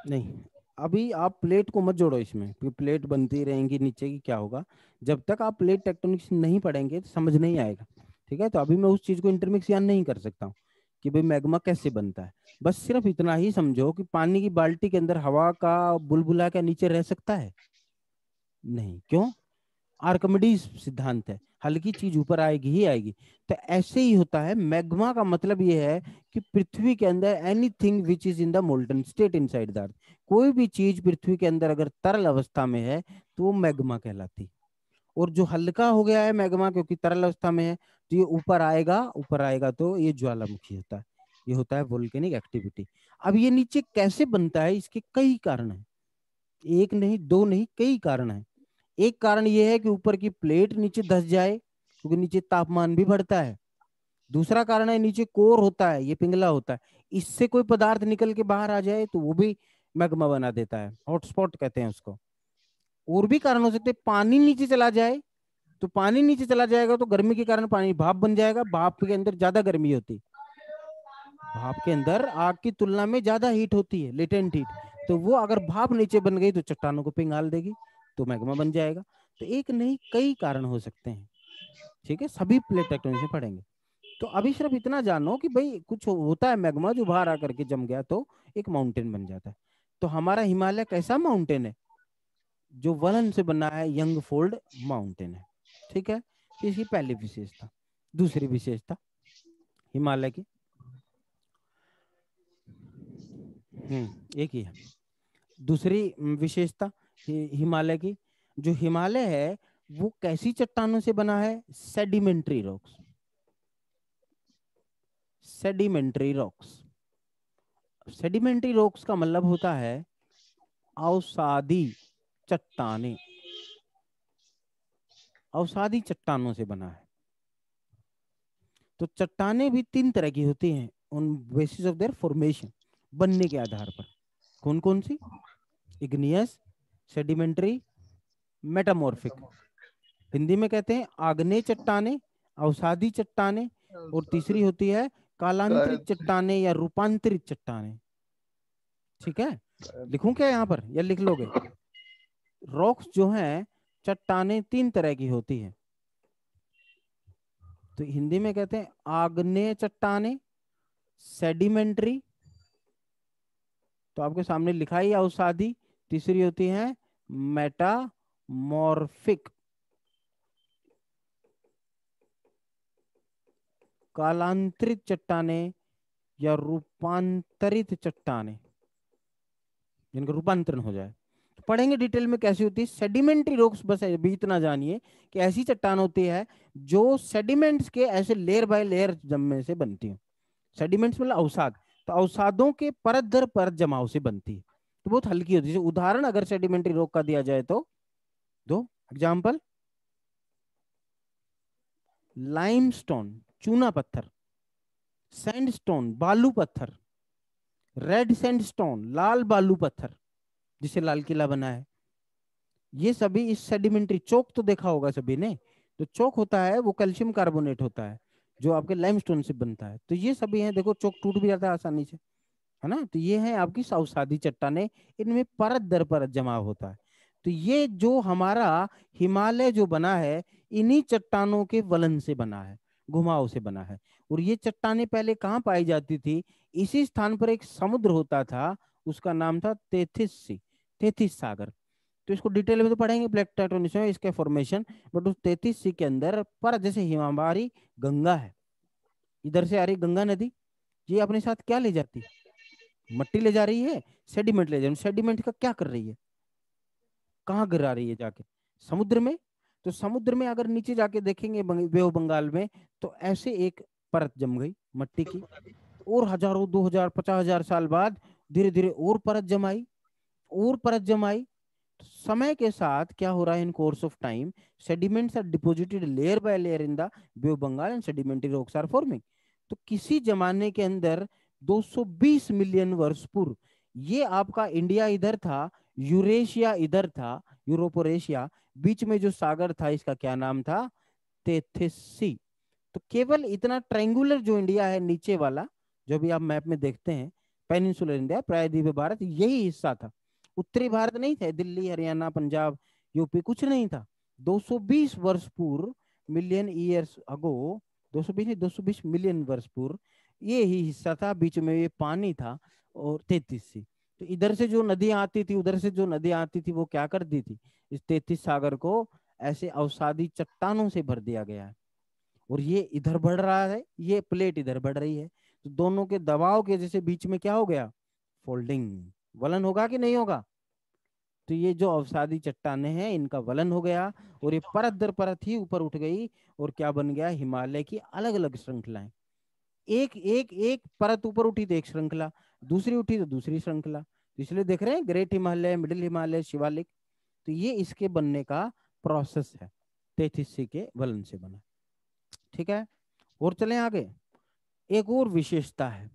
नहीं अभी आप प्लेट को मत जोड़ो इसमें क्योंकि प्लेट बनती रहेंगी नीचे की क्या होगा जब तक आप प्लेट टेक्टोनिक्स नहीं पढ़ेंगे तो समझ नहीं आएगा ठीक है तो अभी मैं उस चीज को इंटरमिक्स याद नहीं कर सकता हूँ कि भाई मैग्मा कैसे बनता है बस सिर्फ इतना ही समझो कि पानी की बाल्टी के अंदर हवा का बुलबुला क्या नीचे रह सकता है नहीं क्यों आर्कमिडीज सिद्धांत है हल्की चीज ऊपर आएगी ही आएगी तो ऐसे ही होता है मैग्मा का मतलब ये है कि पृथ्वी के अंदर anything which is in the molten state inside the कोई भी चीज पृथ्वी के अंदर अगर तरल अवस्था में है तो वो मैग्मा कहलाती और जो हल्का हो गया है मैग्मा क्योंकि तरल अवस्था में है तो ये ऊपर आएगा ऊपर आएगा तो ये ज्वालामुखी होता है ये होता है वोल्केनिक एक्टिविटी अब ये नीचे कैसे बनता है इसके कई कारण है एक नहीं दो नहीं कई कारण है एक कारण यह है कि ऊपर की प्लेट नीचे धस जाए क्योंकि नीचे तापमान भी बढ़ता है दूसरा कारण है नीचे कोर होता है ये पिंगला होता है इससे कोई पदार्थ निकल के बाहर आ जाए तो वो भी मैग्मा बना देता है हॉटस्पॉट कहते हैं उसको और भी कारण हो तो सकते पानी नीचे चला जाए तो पानी नीचे चला जाएगा तो गर्मी के कारण पानी भाप बन जाएगा भाप के अंदर ज्यादा गर्मी होती भाप के अंदर आग की तुलना में ज्यादा हीट होती है लेटेंट हीट तो वो अगर भाप नीचे बन गई तो चट्टानों को पिंगाल देगी तो मैग्मा बन जाएगा तो एक नहीं कई कारण हो सकते हैं ठीक है सभी प्लेट टेक्टोनिक्स में पढ़ेंगे तो अभी सिर्फ इतना जानो कि भाई कुछ होता है मैग्मा जो बाहर आकर के जम गया तो एक माउंटेन बन जाता है तो हमारा हिमालय कैसा माउंटेन है जो वलन से बना है यंग फोल्ड माउंटेन है ठीक है इसकी पहली विशेषता दूसरी विशेषता हिमालय की हम्म एक ही है दूसरी विशेषता हिमालय की जो हिमालय है वो कैसी चट्टानों से बना है sedimentary rocks sedimentary rocks sedimentary rocks का मतलब होता है अवसादी चट्टाने अवसादी चट्टानों से बना है तो चट्टाने भी तीन तरह की होती हैं on basis of their formation बनने के आधार पर कौन कौन सी इग्नियस सेडिमेंट्री मेटामोर्फिक हिंदी में कहते हैं आग्ने चट्टाने अवसादी चट्टाने और तीसरी होती है कालांतरित चट्टाने या रूपांतरित चट्टाने ठीक है लिखूं क्या यहाँ पर या लिख लोगे रॉक्स जो है चट्टाने तीन तरह की होती है तो हिंदी में कहते हैं आग्ने चट्टाने सेडिमेंट्री तो आपके सामने लिखा ही औसादी तीसरी होती है मेटामॉर्फिक कालांतरित चट्टाने या रूपांतरित चट्टाने जिनका रूपांतरण हो जाए तो पढ़ेंगे डिटेल में कैसी होती है सेडिमेंट्री रोक्स बस अभी इतना जानिए कि ऐसी चट्टान होती है जो सेडिमेंट्स के ऐसे लेयर बाय लेयर जमे से बनती है सेडिमेंट्स मतलब अवसाद तो अवसादों के परत दर परत जमाव से बनती है तो बहुत हल्की होती है उदाहरण अगर सेडिमेंट्री रोग का दिया जाए तो दो एग्जाम्पल लाइमस्टोन चूना पत्थर सैंडस्टोन बालू पत्थर रेड सैंडस्टोन लाल बालू पत्थर जिसे लाल किला बना है ये सभी इस सेडिमेंट्री चौक तो देखा होगा सभी ने तो चौक होता है वो कैल्शियम कार्बोनेट होता है जो आपके लाइमस्टोन से बनता है तो ये सभी है देखो चौक टूट भी जाता है आसानी से है ना तो ये है आपकी अवसादी चट्टाने इनमें परत दर परत जमा होता है तो ये जो हमारा हिमालय जो बना है इन्हीं चट्टानों के वलन से बना है घुमाव से बना है और ये चट्टाने पहले कहाँ पाई जाती थी इसी स्थान पर एक समुद्र होता था उसका नाम था तेथिस तेथिस सागर तो इसको डिटेल में तो पढ़ेंगे ब्लैक टेक्टोनिक्स में इसका फॉर्मेशन बट उस तेतीस सी के अंदर पर जैसे हिमाबारी गंगा है इधर से आ रही गंगा नदी ये अपने साथ क्या ले जाती है मट्टी ले जा रही है सेडिमेंट ले जा रही है सेडिमेंट का क्या कर रही है कहाँ गिरा रही है जाके समुद्र में तो समुद्र में अगर नीचे जाके देखेंगे वेव बंगाल में तो ऐसे एक परत जम गई मट्टी की और हजारों दो हजार पचास हजार साल बाद धीरे धीरे और परत जमाई और परत जमाई तो समय के साथ क्या हो रहा है in course of time sediments are deposited layer by layer in the bay Bengal and sedimentary rocks are forming तो किसी जमाने के अंदर 220 मिलियन वर्ष पूर्व ये आपका इंडिया इधर था यूरेशिया इधर था यूरोप और एशिया बीच में जो सागर था इसका क्या नाम था तेथिसी तो केवल इतना ट्रेंगुलर जो इंडिया है नीचे वाला जो भी आप मैप में देखते हैं पेनिसुलर इंडिया प्रायद्वीप भारत यही हिस्सा था उत्तरी भारत नहीं था दिल्ली हरियाणा पंजाब यूपी कुछ नहीं था 220 वर्ष पूर्व मिलियन ईयर्स अगो 220 नहीं 220 मिलियन वर्ष पूर्व ये ही हिस्सा था बीच में ये पानी था और तैतीस सी तो इधर से जो नदी आती थी उधर से जो नदी आती थी वो क्या करती थी इस तैतीस सागर को ऐसे अवसादी चट्टानों से भर दिया गया है और ये इधर बढ़ रहा है ये प्लेट इधर बढ़ रही है तो दोनों के दबाव के जैसे बीच में क्या हो गया फोल्डिंग वलन होगा कि नहीं होगा तो ये जो अवसादी चट्टाने हैं इनका वलन हो गया और ये परत दर परत ही ऊपर उठ गई और क्या बन गया हिमालय की अलग अलग श्रृंखलाएं एक एक एक परत ऊपर उठी तो एक श्रृंखला दूसरी उठी तो दूसरी श्रृंखला तो इसलिए देख रहे हैं ग्रेट हिमालय मिडिल हिमालय शिवालिक तो ये इसके बनने का प्रोसेस है तेथिसी के वलन से बना ठीक है और चले आगे एक और विशेषता है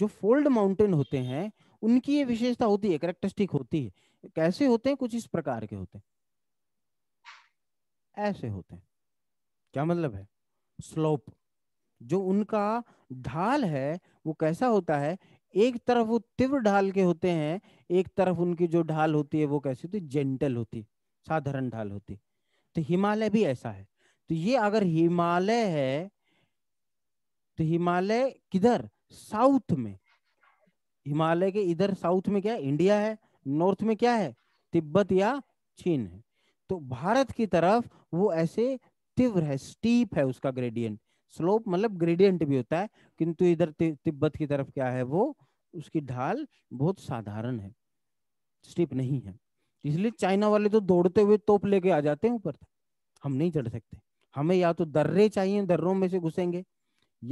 जो फोल्ड माउंटेन होते हैं उनकी ये विशेषता होती है करेक्टरिस्टिक होती है कैसे होते हैं कुछ इस प्रकार के होते हैं ऐसे होते हैं क्या मतलब है स्लोप जो उनका ढाल है वो कैसा होता है एक तरफ वो तीव्र ढाल के होते हैं एक तरफ उनकी जो ढाल होती है वो कैसी होती है जेंटल होती साधारण ढाल होती तो हिमालय भी ऐसा है तो ये अगर हिमालय है तो हिमालय किधर साउथ में हिमालय के इधर साउथ में क्या है इंडिया है नॉर्थ में क्या है तिब्बत या चीन है तो भारत की तरफ वो ऐसे तीव्र है स्टीप है उसका ग्रेडियंट स्लोप मतलब ग्रेडियंट भी होता है किंतु इधर तिब्बत की तरफ क्या है वो उसकी ढाल बहुत साधारण है स्टीप नहीं है इसलिए चाइना वाले तो दौड़ते हुए तोप लेके आ जाते हैं ऊपर तक हम नहीं चढ़ सकते हमें या तो दर्रे चाहिए दर्रों में से घुसेंगे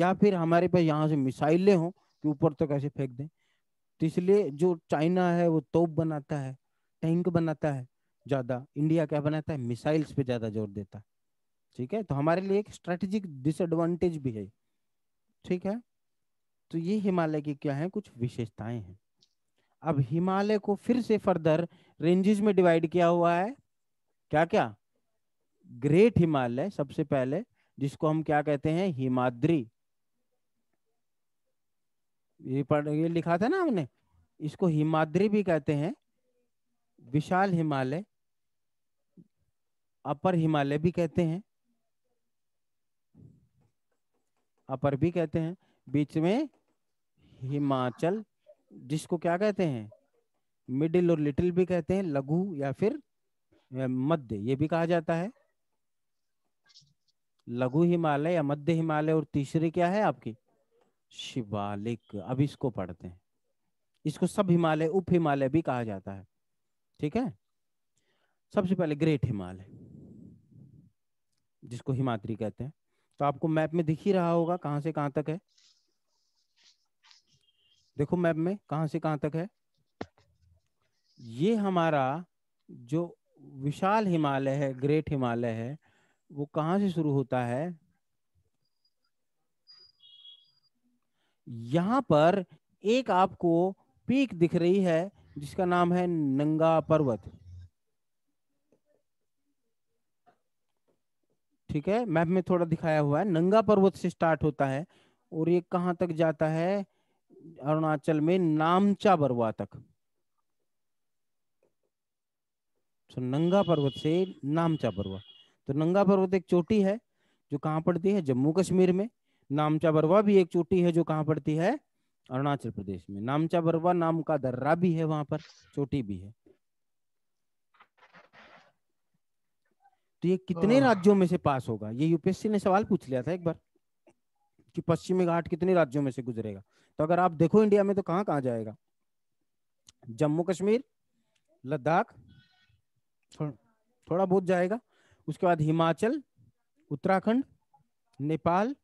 या फिर हमारे पास यहाँ से मिसाइलें हों कि ऊपर तक तो ऐसे फेंक दें तो इसलिए जो चाइना है वो तोप बनाता है टैंक बनाता है ज़्यादा इंडिया क्या बनाता है मिसाइल्स पे ज़्यादा जोर देता है ठीक है तो हमारे लिए एक स्ट्रेटेजिक डिसएडवांटेज भी है ठीक है तो ये हिमालय की क्या है कुछ विशेषताएं हैं अब हिमालय को फिर से फर्दर रेंजेस में डिवाइड किया हुआ है क्या क्या ग्रेट हिमालय सबसे पहले जिसको हम क्या कहते हैं हिमाद्री ये पढ़ ये लिखा था ना हमने इसको हिमाद्री भी कहते हैं विशाल हिमालय अपर हिमालय भी कहते हैं अपर भी कहते हैं बीच में हिमाचल जिसको क्या कहते हैं मिडिल और लिटिल भी कहते हैं लघु या फिर मध्य ये भी कहा जाता है लघु हिमालय या मध्य हिमालय और तीसरी क्या है आपकी शिवालिक अब इसको पढ़ते हैं इसको सब हिमालय उप हिमालय भी कहा जाता है ठीक है सबसे पहले ग्रेट हिमालय जिसको हिमात्री कहते हैं तो आपको मैप में दिख ही रहा होगा कहाँ से कहाँ तक है देखो मैप में कहाँ से कहाँ तक है ये हमारा जो विशाल हिमालय है ग्रेट हिमालय है वो कहाँ से शुरू होता है यहाँ पर एक आपको पीक दिख रही है जिसका नाम है नंगा पर्वत ठीक है मैप में थोड़ा दिखाया हुआ है नंगा पर्वत से स्टार्ट होता है और ये कहाँ तक जाता है अरुणाचल में नामचा बरुआ तक तो नंगा पर्वत से नामचा बरुआ तो नंगा पर्वत एक चोटी है जो कहाँ पड़ती है जम्मू कश्मीर में नामचा बरुआ भी एक चोटी है जो कहाँ पड़ती है अरुणाचल प्रदेश में नामचा बरुआ नाम का दर्रा भी है वहां पर चोटी भी है तो ये कितने हाँ। राज्यों में से पास होगा ये यूपीएससी ने सवाल पूछ लिया था एक बार कि पश्चिमी घाट कितने राज्यों में से गुजरेगा तो अगर आप देखो इंडिया में तो कहाँ कहाँ जाएगा जम्मू कश्मीर लद्दाख थोड़ा, थोड़ा बहुत जाएगा उसके बाद हिमाचल उत्तराखंड नेपाल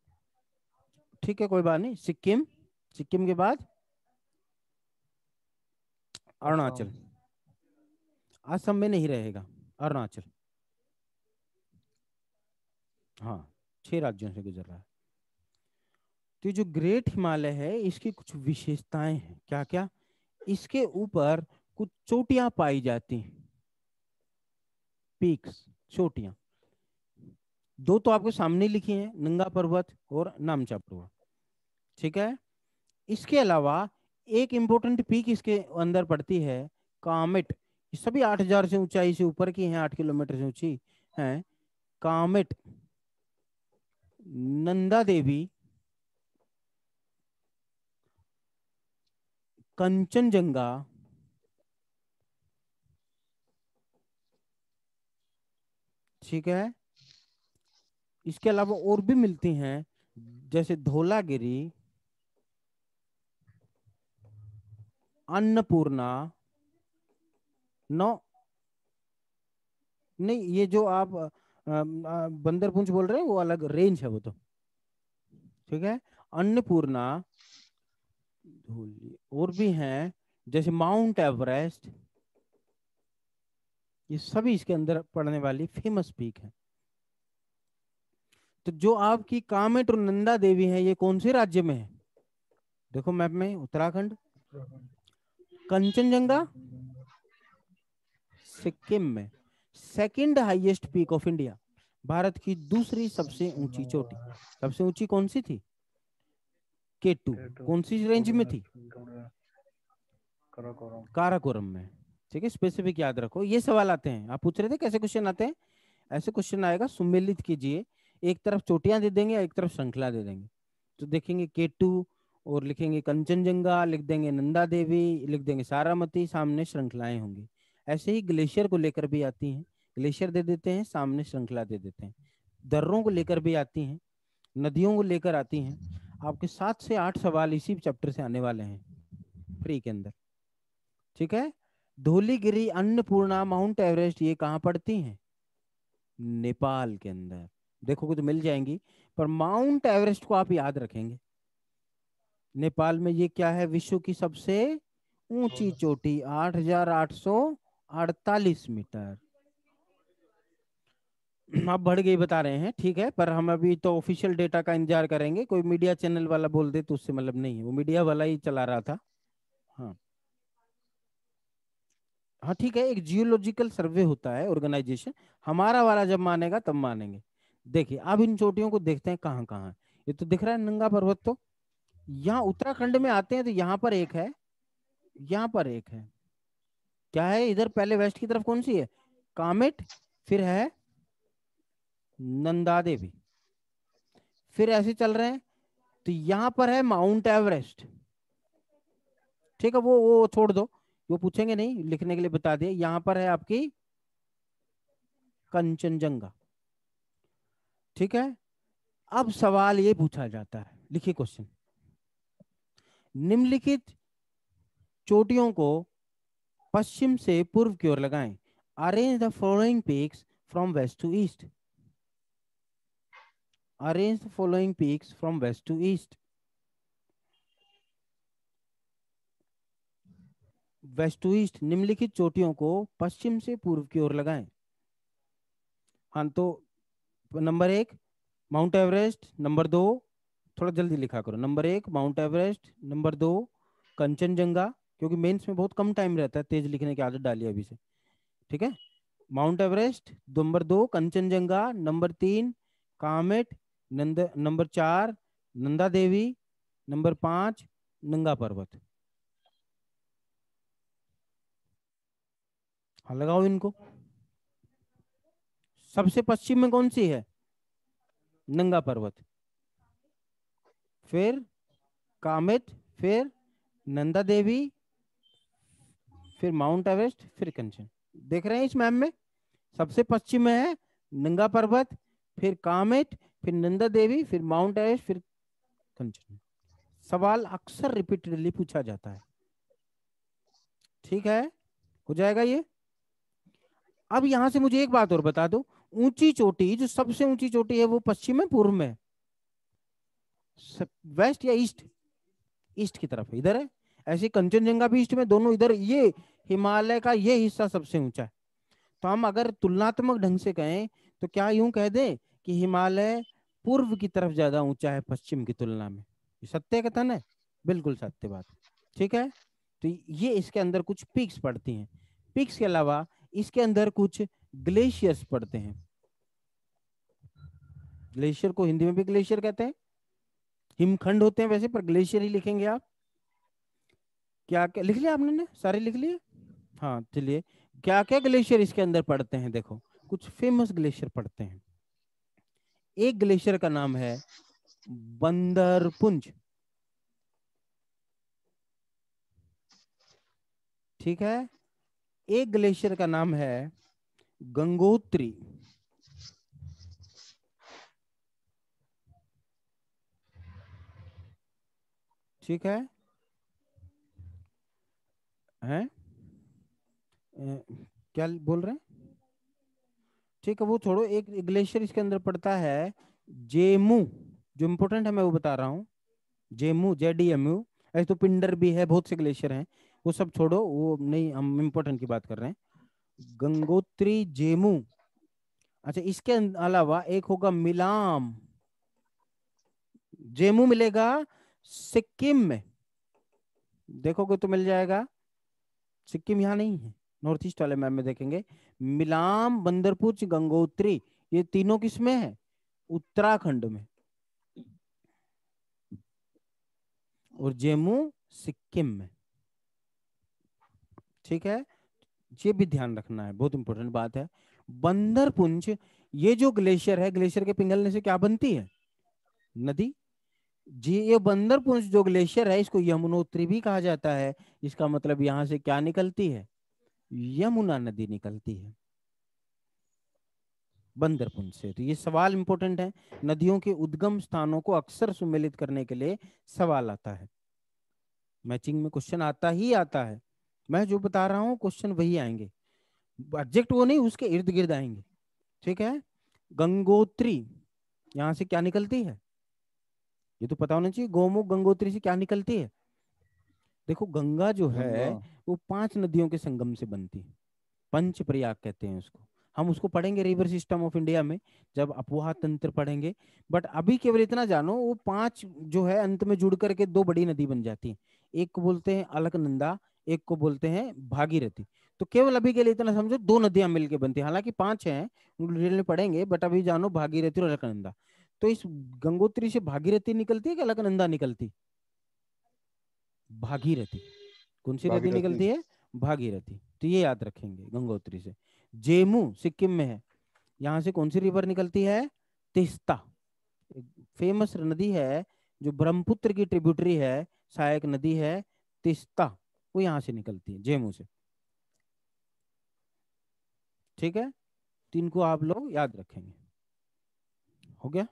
ठीक है कोई बात नहीं सिक्किम सिक्किम के बाद अरुणाचल हाँ। असम में नहीं रहेगा अरुणाचल हाँ छह राज्यों से गुजर रहा है तो जो ग्रेट हिमालय है इसकी कुछ विशेषताएं हैं क्या क्या इसके ऊपर कुछ चोटियां पाई जाती हैं पीक्स चोटियां दो तो आपके सामने लिखी हैं नंगा पर्वत और नामचा पर्वत ठीक है इसके अलावा एक इंपॉर्टेंट पीक इसके अंदर पड़ती है कामेट सभी आठ हजार से ऊंचाई से ऊपर की हैं आठ किलोमीटर से ऊंची हैं कामेट नंदा देवी कंचनजंगा ठीक है इसके अलावा और भी मिलती हैं जैसे धोलागिरी अन्नपूर्णा नौ नहीं ये जो आप पूंछ बोल रहे हैं वो अलग रेंज है वो तो ठीक है अन्नपूर्णा और भी हैं जैसे माउंट एवरेस्ट ये सभी इसके अंदर पड़ने वाली फेमस पीक है तो जो आपकी कामेट और नंदा देवी है ये कौन से राज्य में है देखो मैप में उत्तराखंड कंचनजंगा सिक्किम में second highest peak of India Bharat की दूसरी सबसे ऊंची चोटी सबसे ऊंची कौन सी थी के टू कौन सी रेंज में थी काराकोरम में ठीक है स्पेसिफिक याद रखो ये सवाल आते हैं आप पूछ रहे थे कैसे क्वेश्चन आते हैं ऐसे क्वेश्चन आएगा सुमेलित कीजिए एक तरफ चोटियां दे देंगे एक तरफ श्रृंखला दे देंगे तो देखेंगे के टू और लिखेंगे कंचनजंगा लिख देंगे नंदा देवी लिख देंगे सारामती सामने श्रृंखलाएं होंगी ऐसे ही ग्लेशियर को लेकर भी आती हैं ग्लेशियर दे देते हैं सामने श्रृंखला दे देते हैं दर्रों को लेकर भी आती हैं नदियों को लेकर आती हैं आपके सात से आठ सवाल इसी चैप्टर से आने वाले हैं फ्री के अंदर ठीक है धोलीगिरी अन्नपूर्णा माउंट एवरेस्ट ये कहाँ पड़ती हैं नेपाल के अंदर देखोगे तो मिल जाएंगी पर माउंट एवरेस्ट को आप याद रखेंगे नेपाल में ये क्या है विश्व की सबसे ऊंची चोटी आठ हजार आठ सौ अड़तालीस मीटर आप बढ़ गई बता रहे हैं ठीक है पर हम अभी तो ऑफिशियल डेटा का इंतजार करेंगे कोई मीडिया चैनल वाला बोल दे तो उससे मतलब नहीं है वो मीडिया वाला ही चला रहा था हाँ हाँ ठीक है एक जियोलॉजिकल सर्वे होता है ऑर्गेनाइजेशन हमारा वाला जब मानेगा तब मानेंगे देखिए आप इन चोटियों को देखते हैं कहाँ कहाँ ये तो दिख रहा है नंगा पर्वत तो यहाँ उत्तराखंड में आते हैं तो यहाँ पर एक है यहाँ पर एक है क्या है इधर पहले वेस्ट की तरफ कौन सी है कामेट फिर है नंदा देवी फिर ऐसे चल रहे हैं तो यहां पर है माउंट एवरेस्ट ठीक है वो वो छोड़ दो वो पूछेंगे नहीं लिखने के लिए बता दिए यहां पर है आपकी कंचनजंगा ठीक है अब सवाल ये पूछा जाता है लिखिए क्वेश्चन निम्नलिखित चोटियों को पश्चिम से पूर्व की ओर लगाएं arrange the following peaks from west to east arrange the following peaks from west to east west to east निम्नलिखित चोटियों को पश्चिम से पूर्व की ओर लगाएं हाँ तो नंबर एक माउंट एवरेस्ट नंबर दो थोड़ा जल्दी लिखा करो नंबर एक माउंट एवरेस्ट नंबर दो कंचनजंगा क्योंकि मेंस में बहुत कम टाइम रहता है तेज लिखने की आदत डाली अभी से ठीक है माउंट एवरेस्ट नंबर दो कंचनजंगा नंबर तीन कामेट नंद नंबर चार नंदा देवी नंबर पांच नंगा पर्वत हाँ लगाओ इनको सबसे पश्चिम में कौन सी है नंगा पर्वत फिर कामेट फिर नंदा देवी फिर माउंट एवरेस्ट फिर कंचन देख रहे हैं इस मैम में सबसे पश्चिम में है नंगा पर्वत फिर कामेट फिर नंदा देवी फिर माउंट एवरेस्ट फिर कंचन सवाल अक्सर रिपीटेडली पूछा जाता है ठीक है हो जाएगा ये अब यहां से मुझे एक बात और बता दो ऊंची चोटी जो सबसे ऊंची चोटी है वो पश्चिम में पूर्व में वेस्ट या ईस्ट ईस्ट की तरफ इधर है ऐसे कंचनजंगा भी ईस्ट में दोनों इधर ये हिमालय का ये हिस्सा सबसे ऊंचा है तो हम अगर तुलनात्मक ढंग से कहें तो क्या यूं कह दें कि हिमालय पूर्व की तरफ ज्यादा ऊंचा है पश्चिम की तुलना में सत्य कथन है बिल्कुल सत्य बात ठीक है तो ये इसके अंदर कुछ पिक्स पड़ती हैं पिक्स के अलावा इसके अंदर कुछ ग्लेशियर्स पड़ते हैं ग्लेशियर को हिंदी में भी ग्लेशियर कहते हैं हिमखंड होते हैं वैसे पर ग्लेशियर ही लिखेंगे आप क्या क्या लिख लिया आपने ने? सारे लिख लिए हाँ चलिए क्या क्या ग्लेशियर इसके अंदर पड़ते हैं देखो कुछ फेमस ग्लेशियर पड़ते हैं एक ग्लेशियर का नाम है बंदरपुंज ठीक है एक ग्लेशियर का नाम है गंगोत्री ठीक है हैं क्या बोल रहे हैं ठीक है वो छोड़ो एक ग्लेशियर इसके अंदर पड़ता है जेमू जो इम्पोर्टेंट है मैं वो बता रहा हूँ जेमू जेडीएमयू ऐसे तो पिंडर भी है बहुत से ग्लेशियर हैं वो सब छोड़ो वो नहीं हम इम्पोर्टेंट की बात कर रहे हैं गंगोत्री जेमू अच्छा इसके अं-, अलावा एक होगा मिलाम जेमू मिलेगा सिक्किम में देखोगे तो मिल जाएगा सिक्किम यहाँ नहीं है नॉर्थ ईस्ट वाले मैप में देखेंगे मिलाम बंदरपुच गंगोत्री ये तीनों किसमें है उत्तराखंड में और जेमू सिक्किम में ठीक है ये भी ध्यान रखना है बहुत इंपॉर्टेंट बात है बंदरपुंज ये जो ग्लेशियर है ग्लेशियर के पिंगलने से क्या बनती है नदी जी ये बंदरपुंज जो ग्लेशियर है इसको यमुनोत्री भी कहा जाता है इसका मतलब यहां से क्या निकलती है यमुना नदी निकलती है बंदरपुंज से तो ये सवाल इंपॉर्टेंट है नदियों के उद्गम स्थानों को अक्सर सुमेलित करने के लिए सवाल आता है मैचिंग में क्वेश्चन आता ही आता है मैं जो बता रहा हूँ क्वेश्चन वही आएंगे ऑब्जेक्ट वो नहीं उसके इर्द गिर्द आएंगे ठीक है गंगोत्री यहाँ से क्या निकलती है ये तो पता होना चाहिए गोमुख गंगोत्री से क्या निकलती है देखो गंगा जो है गंगा। वो पांच नदियों के संगम से बनती है पंच प्रयाग कहते हैं उसको हम उसको पढ़ेंगे रिवर सिस्टम ऑफ इंडिया में जब अपवाह तंत्र पढ़ेंगे बट अभी केवल इतना जानो वो पांच जो है अंत में जुड़ करके दो बड़ी नदी बन जाती है एक को बोलते हैं अलकनंदा एक को बोलते हैं भागीरथी तो केवल अभी के लिए इतना समझो दो नदियां मिलकर बनती है हालांकि पांच है डिटेल में पढ़ेंगे बट अभी जानो भागीरथी और अलकनंदा तो इस गंगोत्री से भागीरथी निकलती है कि अलकनंदा निकलती भागीरथी कौन सी नदी निकलती है भागीरथी तो ये याद रखेंगे गंगोत्री से जेमू सिक्किम में है यहाँ से कौन सी रिवर हाँ। निकलती है तिस्ता फेमस नदी है जो ब्रह्मपुत्र की ट्रिब्यूटरी है सहायक नदी है तिस्ता वो यहाँ से निकलती है जेमू से ठीक है तीन तो को आप लोग याद रखेंगे हो गया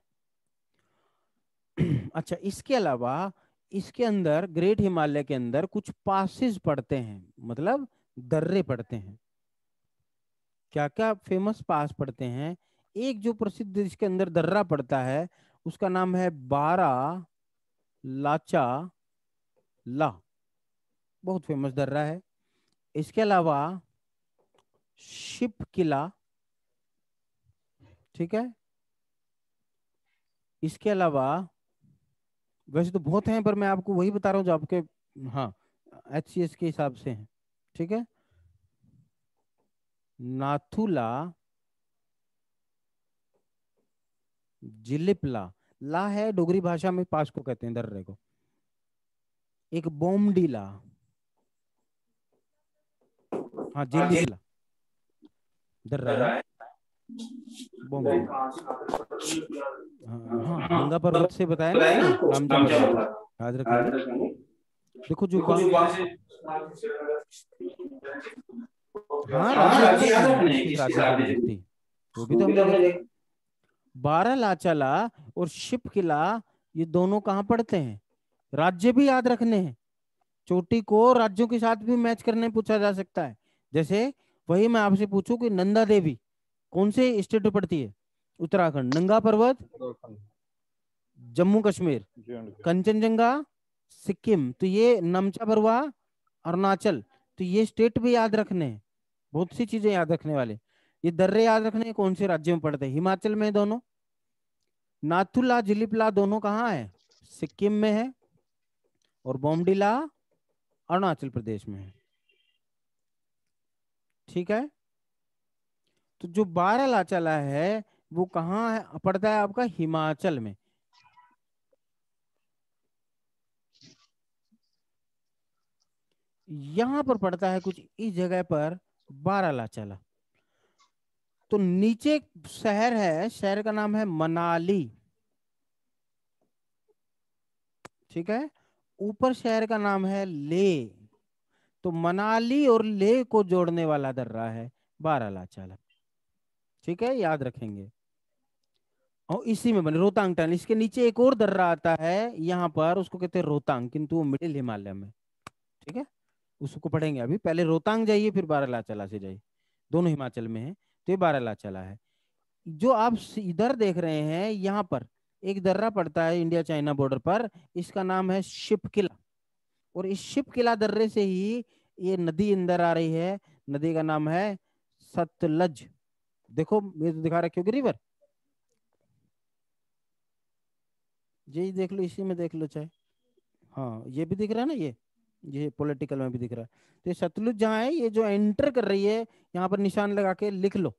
*clears throat* अच्छा इसके अलावा इसके अंदर ग्रेट हिमालय के अंदर कुछ पासिस पड़ते हैं मतलब दर्रे पड़ते हैं क्या क्या फेमस पास पड़ते हैं एक जो प्रसिद्ध इसके अंदर दर्रा पड़ता है उसका नाम है बारा लाचा ला बहुत फेमस दर्रा है इसके अलावा शिप किला ठीक है इसके अलावा वैसे तो बहुत हैं पर मैं आपको वही बता रहा हूँ जो आपके हाँ एच के हिसाब से हैं ठीक है नाथुला जिलिपला ला है डोगरी भाषा में पास को कहते हैं दर्रे को एक बोमडीला हाँ, हाँ जिलिपला दर्रा बॉम्बे हाँ, हाँ गंगा पर्वत से बताया ना रामचंद्र देखो जो तो वो भी तो हमने बारह लाचाला और शिप किला ये दोनों कहाँ पड़ते हैं राज्य भी याद रखने हैं चोटी को राज्यों के साथ भी मैच करने पूछा जा सकता है जैसे वही मैं आपसे पूछूं कि नंदा देवी कौन से स्टेट में पड़ती है उत्तराखंड नंगा पर्वत जम्मू कश्मीर हाँ कंचनजंगा सिक्किम तो ये नमचा बरवा अरुणाचल तो ये स्टेट भी याद रखने हैं बहुत सी चीजें याद रखने वाले ये दर्रे याद रखने कौन से राज्य में पड़ते हैं हिमाचल में दोनों नाथुला जिलीपला दोनों कहाँ है सिक्किम में है और बोमडिला अरुणाचल प्रदेश में है ठीक है तो जो बारह लाचाला है वो कहाँ है पड़ता है आपका हिमाचल में यहां पर पड़ता है कुछ इस जगह पर बारह लाचाला तो नीचे शहर है शहर का नाम है मनाली ठीक है ऊपर शहर का नाम है ले तो मनाली और ले को जोड़ने वाला दर्रा है बारह चालक ठीक है याद रखेंगे और इसी में बने रोहतांग टनल इसके नीचे एक और दर्रा आता है यहाँ पर उसको कहते हैं रोहतांग किंतु वो मिडिल हिमालय में ठीक है उसको पढ़ेंगे अभी पहले रोहतांग जाइए फिर बारालाचला से जाइए दोनों हिमाचल में है तो ये बारालाचला है जो आप इधर देख रहे हैं यहाँ पर एक दर्रा पड़ता है इंडिया चाइना बॉर्डर पर इसका नाम है शिप किला और इस शिप किला दर्रे से ही ये नदी अंदर आ रही है नदी का नाम है सतलज देखो ये तो दिखा रखे होगी रिवर ये देख लो इसी में देख लो चाहे हाँ ये भी दिख रहा है ना ये ये पॉलिटिकल में भी दिख रहा है तो ये सतलुज जहाँ है ये जो एंटर कर रही है यहाँ पर निशान लगा के लिख लो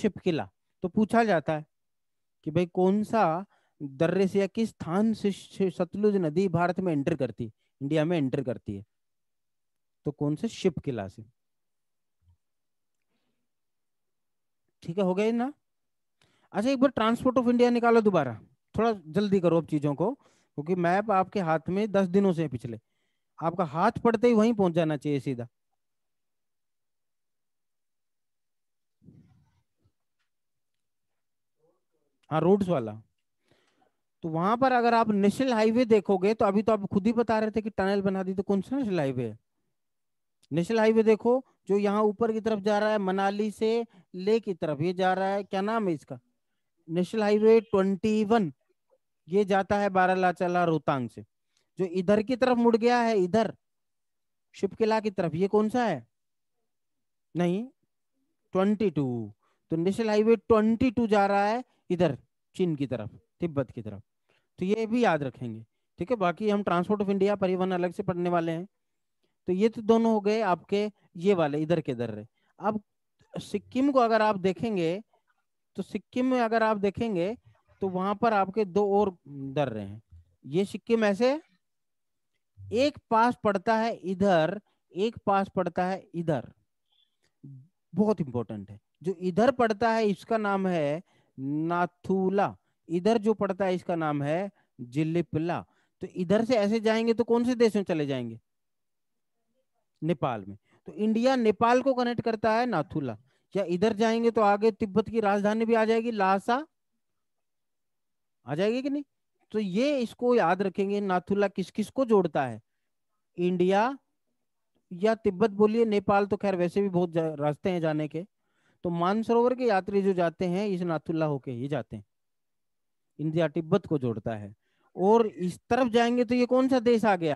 शिप किला तो पूछा जाता है कि भाई कौन सा दर्रे से या किस स्थान से सतलुज नदी भारत में एंटर करती है इंडिया में एंटर करती है तो कौन से शिप किला से ठीक है हो गया ना अच्छा एक बार ट्रांसपोर्ट ऑफ इंडिया निकालो दोबारा थोड़ा जल्दी करो अब चीज़ों को क्योंकि मैप आपके हाथ में दस दिनों से पिछले आपका हाथ पड़ते ही वहीं पहुंच जाना चाहिए सीधा हाँ रोड्स वाला तो वहां पर अगर आप नेशनल हाईवे देखोगे तो अभी तो आप खुद ही बता रहे थे कि टनल बना दी तो कौन सा नेशनल हाईवे है नेशनल हाईवे देखो जो यहाँ ऊपर की तरफ जा रहा है मनाली से ले की तरफ ये जा रहा है क्या नाम है इसका नेशनल हाईवे ट्वेंटी वन ये जाता है बारालाचाला रोहतांग से जो इधर की तरफ मुड़ गया है इधर शिपकिला की तरफ ये कौन सा है नहीं ट्वेंटी टू तो नेशनल हाईवे ट्वेंटी टू जा रहा है इधर चीन की तरफ तिब्बत की तरफ तो ये भी याद रखेंगे ठीक है बाकी हम ट्रांसपोर्ट ऑफ इंडिया परिवहन अलग से पढ़ने वाले हैं तो ये तो दोनों हो गए आपके ये वाले इधर के दर्रे अब सिक्किम को अगर आप देखेंगे तो सिक्किम में अगर आप देखेंगे तो वहां पर आपके दो और दर्रे हैं ये सिक्किम ऐसे एक पास पड़ता है इधर एक पास पड़ता है इधर बहुत इंपॉर्टेंट है जो इधर पड़ता है इसका नाम है नाथूला इधर जो पड़ता है इसका नाम है जिलिपला तो इधर से ऐसे जाएंगे तो कौन से देश में चले जाएंगे नेपाल में तो इंडिया नेपाल को कनेक्ट करता है नाथुला या इधर जाएंगे तो आगे तिब्बत की राजधानी भी आ जाएगी लासा आ जाएगी कि नहीं तो ये इसको याद रखेंगे नाथुला किस किस को जोड़ता है इंडिया या तिब्बत बोलिए नेपाल तो खैर वैसे भी बहुत रास्ते हैं जाने के तो मानसरोवर के यात्री जो जाते हैं इस नाथुल्ला होके ही जाते हैं इंडिया तिब्बत को जोड़ता है और इस तरफ जाएंगे तो ये कौन सा देश आ गया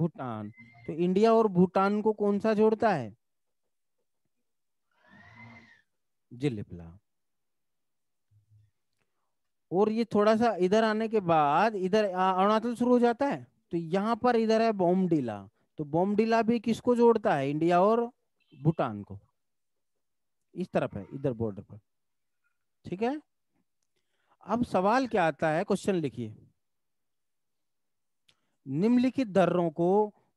भूटान तो इंडिया और भूटान को कौन सा जोड़ता है जिलेबला और ये थोड़ा सा इधर आने के बाद इधर अरुणाचल शुरू हो जाता है तो यहां पर इधर है बॉम्बडीला तो बोमडिला भी किसको जोड़ता है इंडिया और भूटान को इस तरफ है इधर बॉर्डर पर ठीक है अब सवाल क्या आता है क्वेश्चन लिखिए निम्नलिखित दर्रों को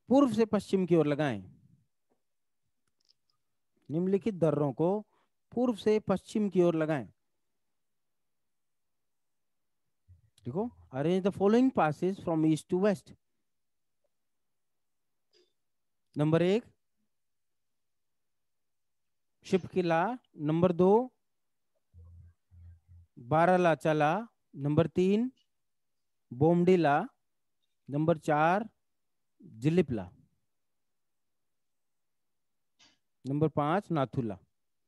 पूर्व से पश्चिम की ओर लगाएं निम्नलिखित दर्रों को पूर्व से पश्चिम की ओर लगाएं देखो arrange the following passes from east to west number एक शिप किला नंबर दो बाराला चला नंबर तीन बोमडीला नंबर चार जिलिपला नंबर पांच नाथुला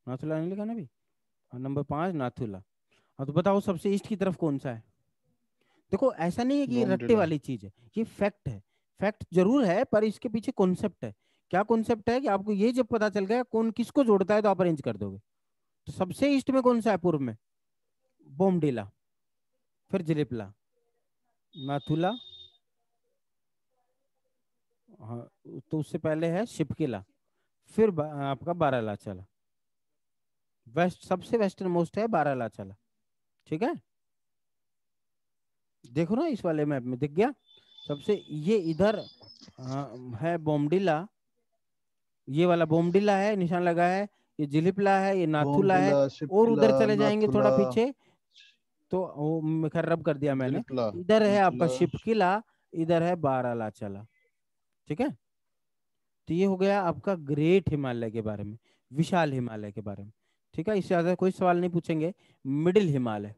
नाथुला नहीं लिखा ना भी और हाँ, नंबर पांच नाथुला हाँ तो बताओ सबसे ईस्ट की तरफ कौन सा है देखो ऐसा नहीं है कि रट्टे वाली चीज है ये फैक्ट है फैक्ट जरूर है पर इसके पीछे कॉन्सेप्ट है क्या कॉन्सेप्ट है कि आपको ये जब पता चल गया कौन किसको जोड़ता है तो आप अरेंज कर दोगे तो सबसे ईस्ट में कौन सा है पूर्व में बोमडिला फिर जिलिपला नाथुला हाँ तो उससे पहले है शिप किला फिर आपका बारह चला वेस्ट सबसे वेस्टर्न मोस्ट है बारह चला ठीक है देखो ना इस वाले मैप में दिख गया सबसे ये इधर हाँ, है बोमडिला ये वाला बोमडिला है निशान लगा है ये जिलिपला है ये नाथुला है और उधर चले जाएंगे थोड़ा पीछे तो वो रब कर दिया मैंने इधर है आपका शिपकिला इधर है बाराला चला ठीक है तो ये हो गया आपका ग्रेट हिमालय के बारे में विशाल हिमालय के बारे में ठीक है इससे ज्यादा कोई सवाल नहीं पूछेंगे मिडिल हिमालय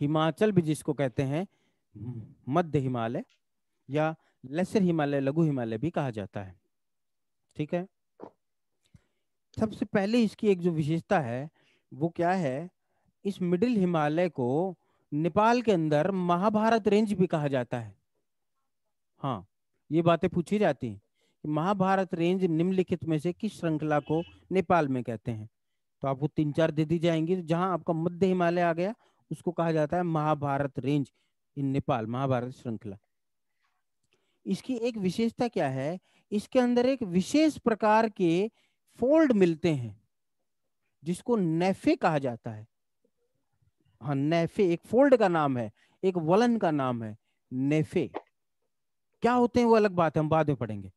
हिमाचल भी जिसको कहते हैं मध्य हिमालय या लेसर हिमालय लघु हिमालय भी कहा जाता है ठीक है सबसे पहले इसकी एक जो विशेषता है वो क्या है इस मिडिल हिमालय को नेपाल के अंदर महाभारत रेंज भी कहा जाता है हाँ ये बातें पूछी जाती हैं कि महाभारत रेंज निम्नलिखित में से किस श्रृंखला को नेपाल में कहते हैं तो आपको तीन चार दे दी जाएंगी जहां आपका मध्य हिमालय आ गया उसको कहा जाता है महाभारत रेंज इन नेपाल महाभारत श्रृंखला इसकी एक विशेषता क्या है इसके अंदर एक विशेष प्रकार के फोल्ड मिलते हैं जिसको नेफे कहा जाता है हाँ नेफे एक फोल्ड का नाम है एक वलन का नाम है नेफे क्या होते हैं वो अलग बात है हम बाद में पढ़ेंगे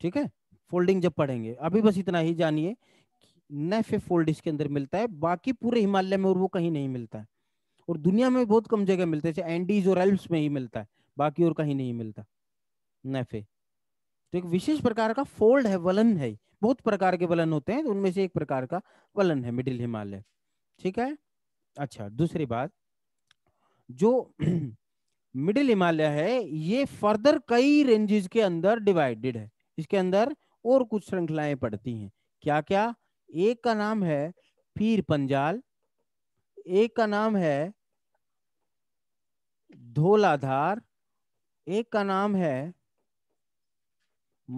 ठीक है फोल्डिंग जब पढ़ेंगे अभी बस इतना ही जानिए नेफे फोल्ड इसके अंदर मिलता है बाकी पूरे हिमालय में और वो कहीं नहीं मिलता है और दुनिया में बहुत कम जगह मिलते हैं एंडीज और एल्प्स में ही मिलता है बाकी और कहीं नहीं मिलता नेफे तो एक विशेष प्रकार का फोल्ड है वलन है बहुत प्रकार के वलन होते हैं तो उनमें से एक प्रकार का वलन है मिडिल हिमालय ठीक है अच्छा दूसरी बात जो *clears throat* मिडिल हिमालय है ये फर्दर कई रेंजेस के अंदर डिवाइडेड है इसके अंदर और कुछ श्रृंखलाएं पड़ती हैं क्या क्या एक का नाम है पीर पंजाल एक का नाम है धोलाधार एक का नाम है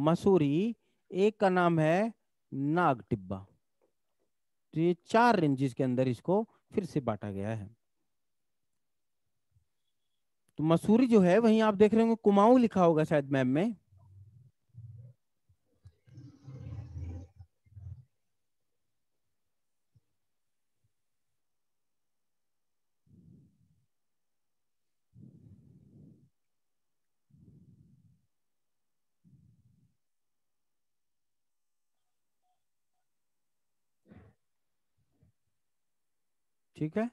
मसूरी एक का नाम है नाग टिब्बा तो ये चार रेंजेस के अंदर इसको फिर से बांटा गया है तो मसूरी जो है वहीं आप देख रहे होंगे कुमाऊं लिखा होगा शायद मैप में ठीक है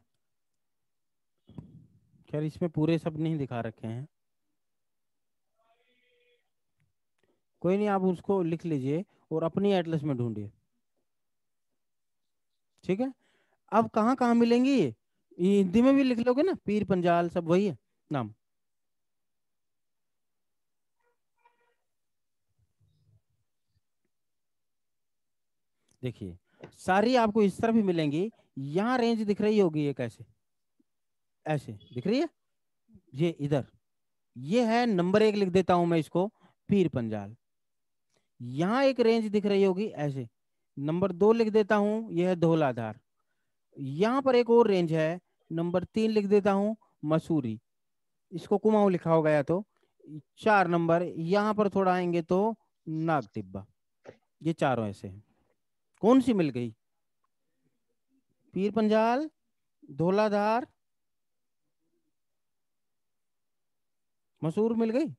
खैर इसमें पूरे सब नहीं दिखा रखे हैं कोई नहीं आप उसको लिख लीजिए और अपनी एटलस में ढूंढिए ठीक है अब कहाँ कहाँ मिलेंगी ये हिंदी में भी लिख लोगे ना पीर पंजाल सब वही है नाम देखिए सारी आपको इस तरह भी मिलेंगी यहाँ रेंज दिख रही होगी ये कैसे ऐसे दिख रही है ये इधर ये है नंबर एक लिख देता हूं मैं इसको पीर पंजाल यहाँ एक रेंज दिख रही होगी ऐसे नंबर दो लिख देता हूँ यह है धोलाधार यहाँ पर एक और रेंज है नंबर तीन लिख देता हूँ मसूरी इसको कुमाऊं लिखा हो गया तो चार नंबर यहाँ पर थोड़ा आएंगे तो नाग तिब्बा ये चारों ऐसे हैं कौन सी मिल गई पीर पंजाल धोलाधार मसूर मिल गई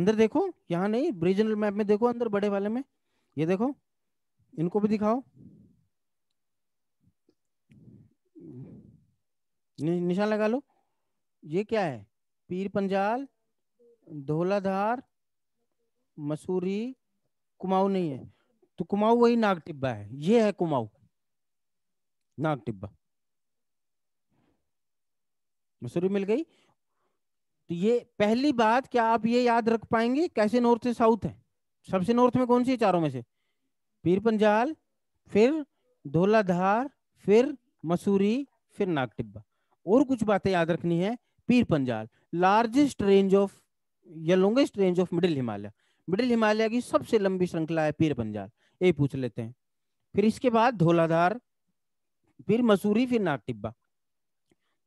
अंदर देखो यहाँ नहीं रीजनल मैप में देखो अंदर बड़े वाले में ये देखो इनको भी दिखाओ नि, निशान लगा लो ये क्या है पीर पंजाल धोलाधार मसूरी कुमाऊ नहीं है तो कुमाऊ वही नाग टिब्बा है ये है कुमाऊ नाग टिब्बा मसूरी मिल गई तो ये पहली बात क्या आप ये याद रख पाएंगे कैसे नॉर्थ से साउथ है सबसे नॉर्थ में कौन सी है चारों में से पीर पंजाल फिर धोलाधार फिर मसूरी फिर नाग टिब्बा और कुछ बातें याद रखनी है Pir Panjal largest range of या longest range of middle Himalaya middle Himalaya की सबसे लंबी श्रृंखला है पीर पंजाल ये पूछ लेते हैं फिर इसके बाद धोलाधार फिर मसूरी फिर नाग टिब्बा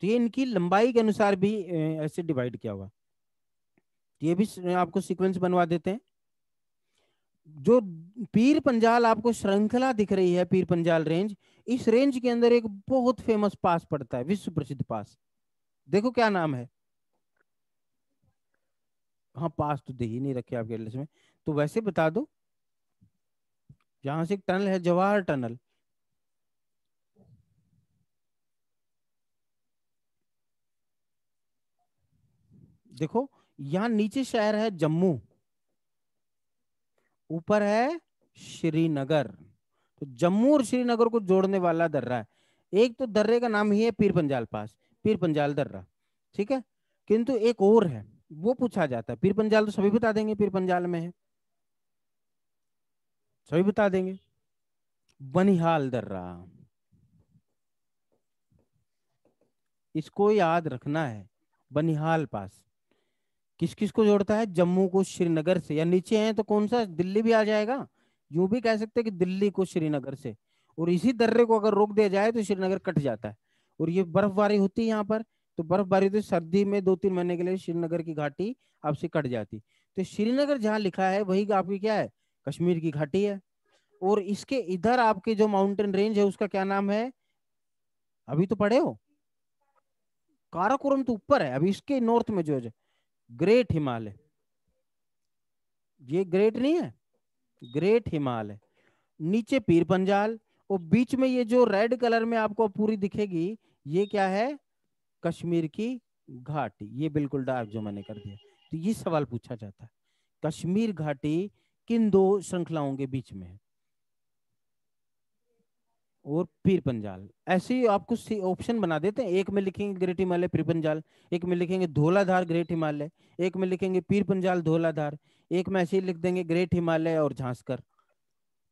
तो ये इनकी लंबाई के अनुसार भी ऐसे डिवाइड किया हुआ तो ये भी आपको सीक्वेंस बनवा देते हैं जो पीर पंजाल आपको श्रृंखला दिख रही है पीर पंजाल रेंज इस रेंज के अंदर एक बहुत फेमस पास पड़ता है विश्व प्रसिद्ध पास देखो क्या नाम है हाँ पास तो दे ही नहीं रखे आपके एटलेस में तो वैसे बता दो यहां से एक टनल है जवाहर टनल देखो यहां नीचे शहर है जम्मू ऊपर है श्रीनगर तो जम्मू और श्रीनगर को जोड़ने वाला दर्रा है एक तो दर्रे का नाम ही है पीर पंजाल पास पीर पंजाल दर्रा ठीक है किंतु एक और है वो पूछा जाता है पीर पंजाल तो सभी बता देंगे पीर पंजाल में है सभी बता देंगे बनिहाल दर्रा इसको याद रखना है बनिहाल पास किस किस को जोड़ता है जम्मू को श्रीनगर से या नीचे हैं तो कौन सा दिल्ली भी आ जाएगा यूं भी कह सकते हैं कि दिल्ली को श्रीनगर से और इसी दर्रे को अगर रोक दिया जाए तो श्रीनगर कट जाता है और ये बर्फबारी होती है यहाँ पर तो बर्फबारी तो सर्दी में दो तीन महीने के लिए श्रीनगर की घाटी आपसे कट जाती तो श्रीनगर जहाँ लिखा है वही आपकी क्या है कश्मीर की घाटी है और इसके इधर आपके जो माउंटेन रेंज है उसका क्या नाम है अभी तो पढ़े हो काराकोरम तो ऊपर है अभी इसके नॉर्थ में जो है ग्रेट हिमालय ये ग्रेट नहीं है ग्रेट हिमालय नीचे पीर पंजाल और बीच में ये जो रेड कलर में आपको पूरी दिखेगी ये क्या है कश्मीर की घाटी ये बिल्कुल डार्क जो मैंने कर दिया तो ये सवाल पूछा जाता है कश्मीर घाटी किन दो श्रृंखलाओं के बीच में है और पीर पंजाल ऐसे ही आपको ऑप्शन बना देते हैं एक में लिखेंगे ग्रेट हिमालय पीर पंजाल एक में लिखेंगे धोलाधार ग्रेट हिमालय एक में लिखेंगे पीर पंजाल धोलाधार एक में ऐसे ही लिख देंगे ग्रेट हिमालय और झांसकर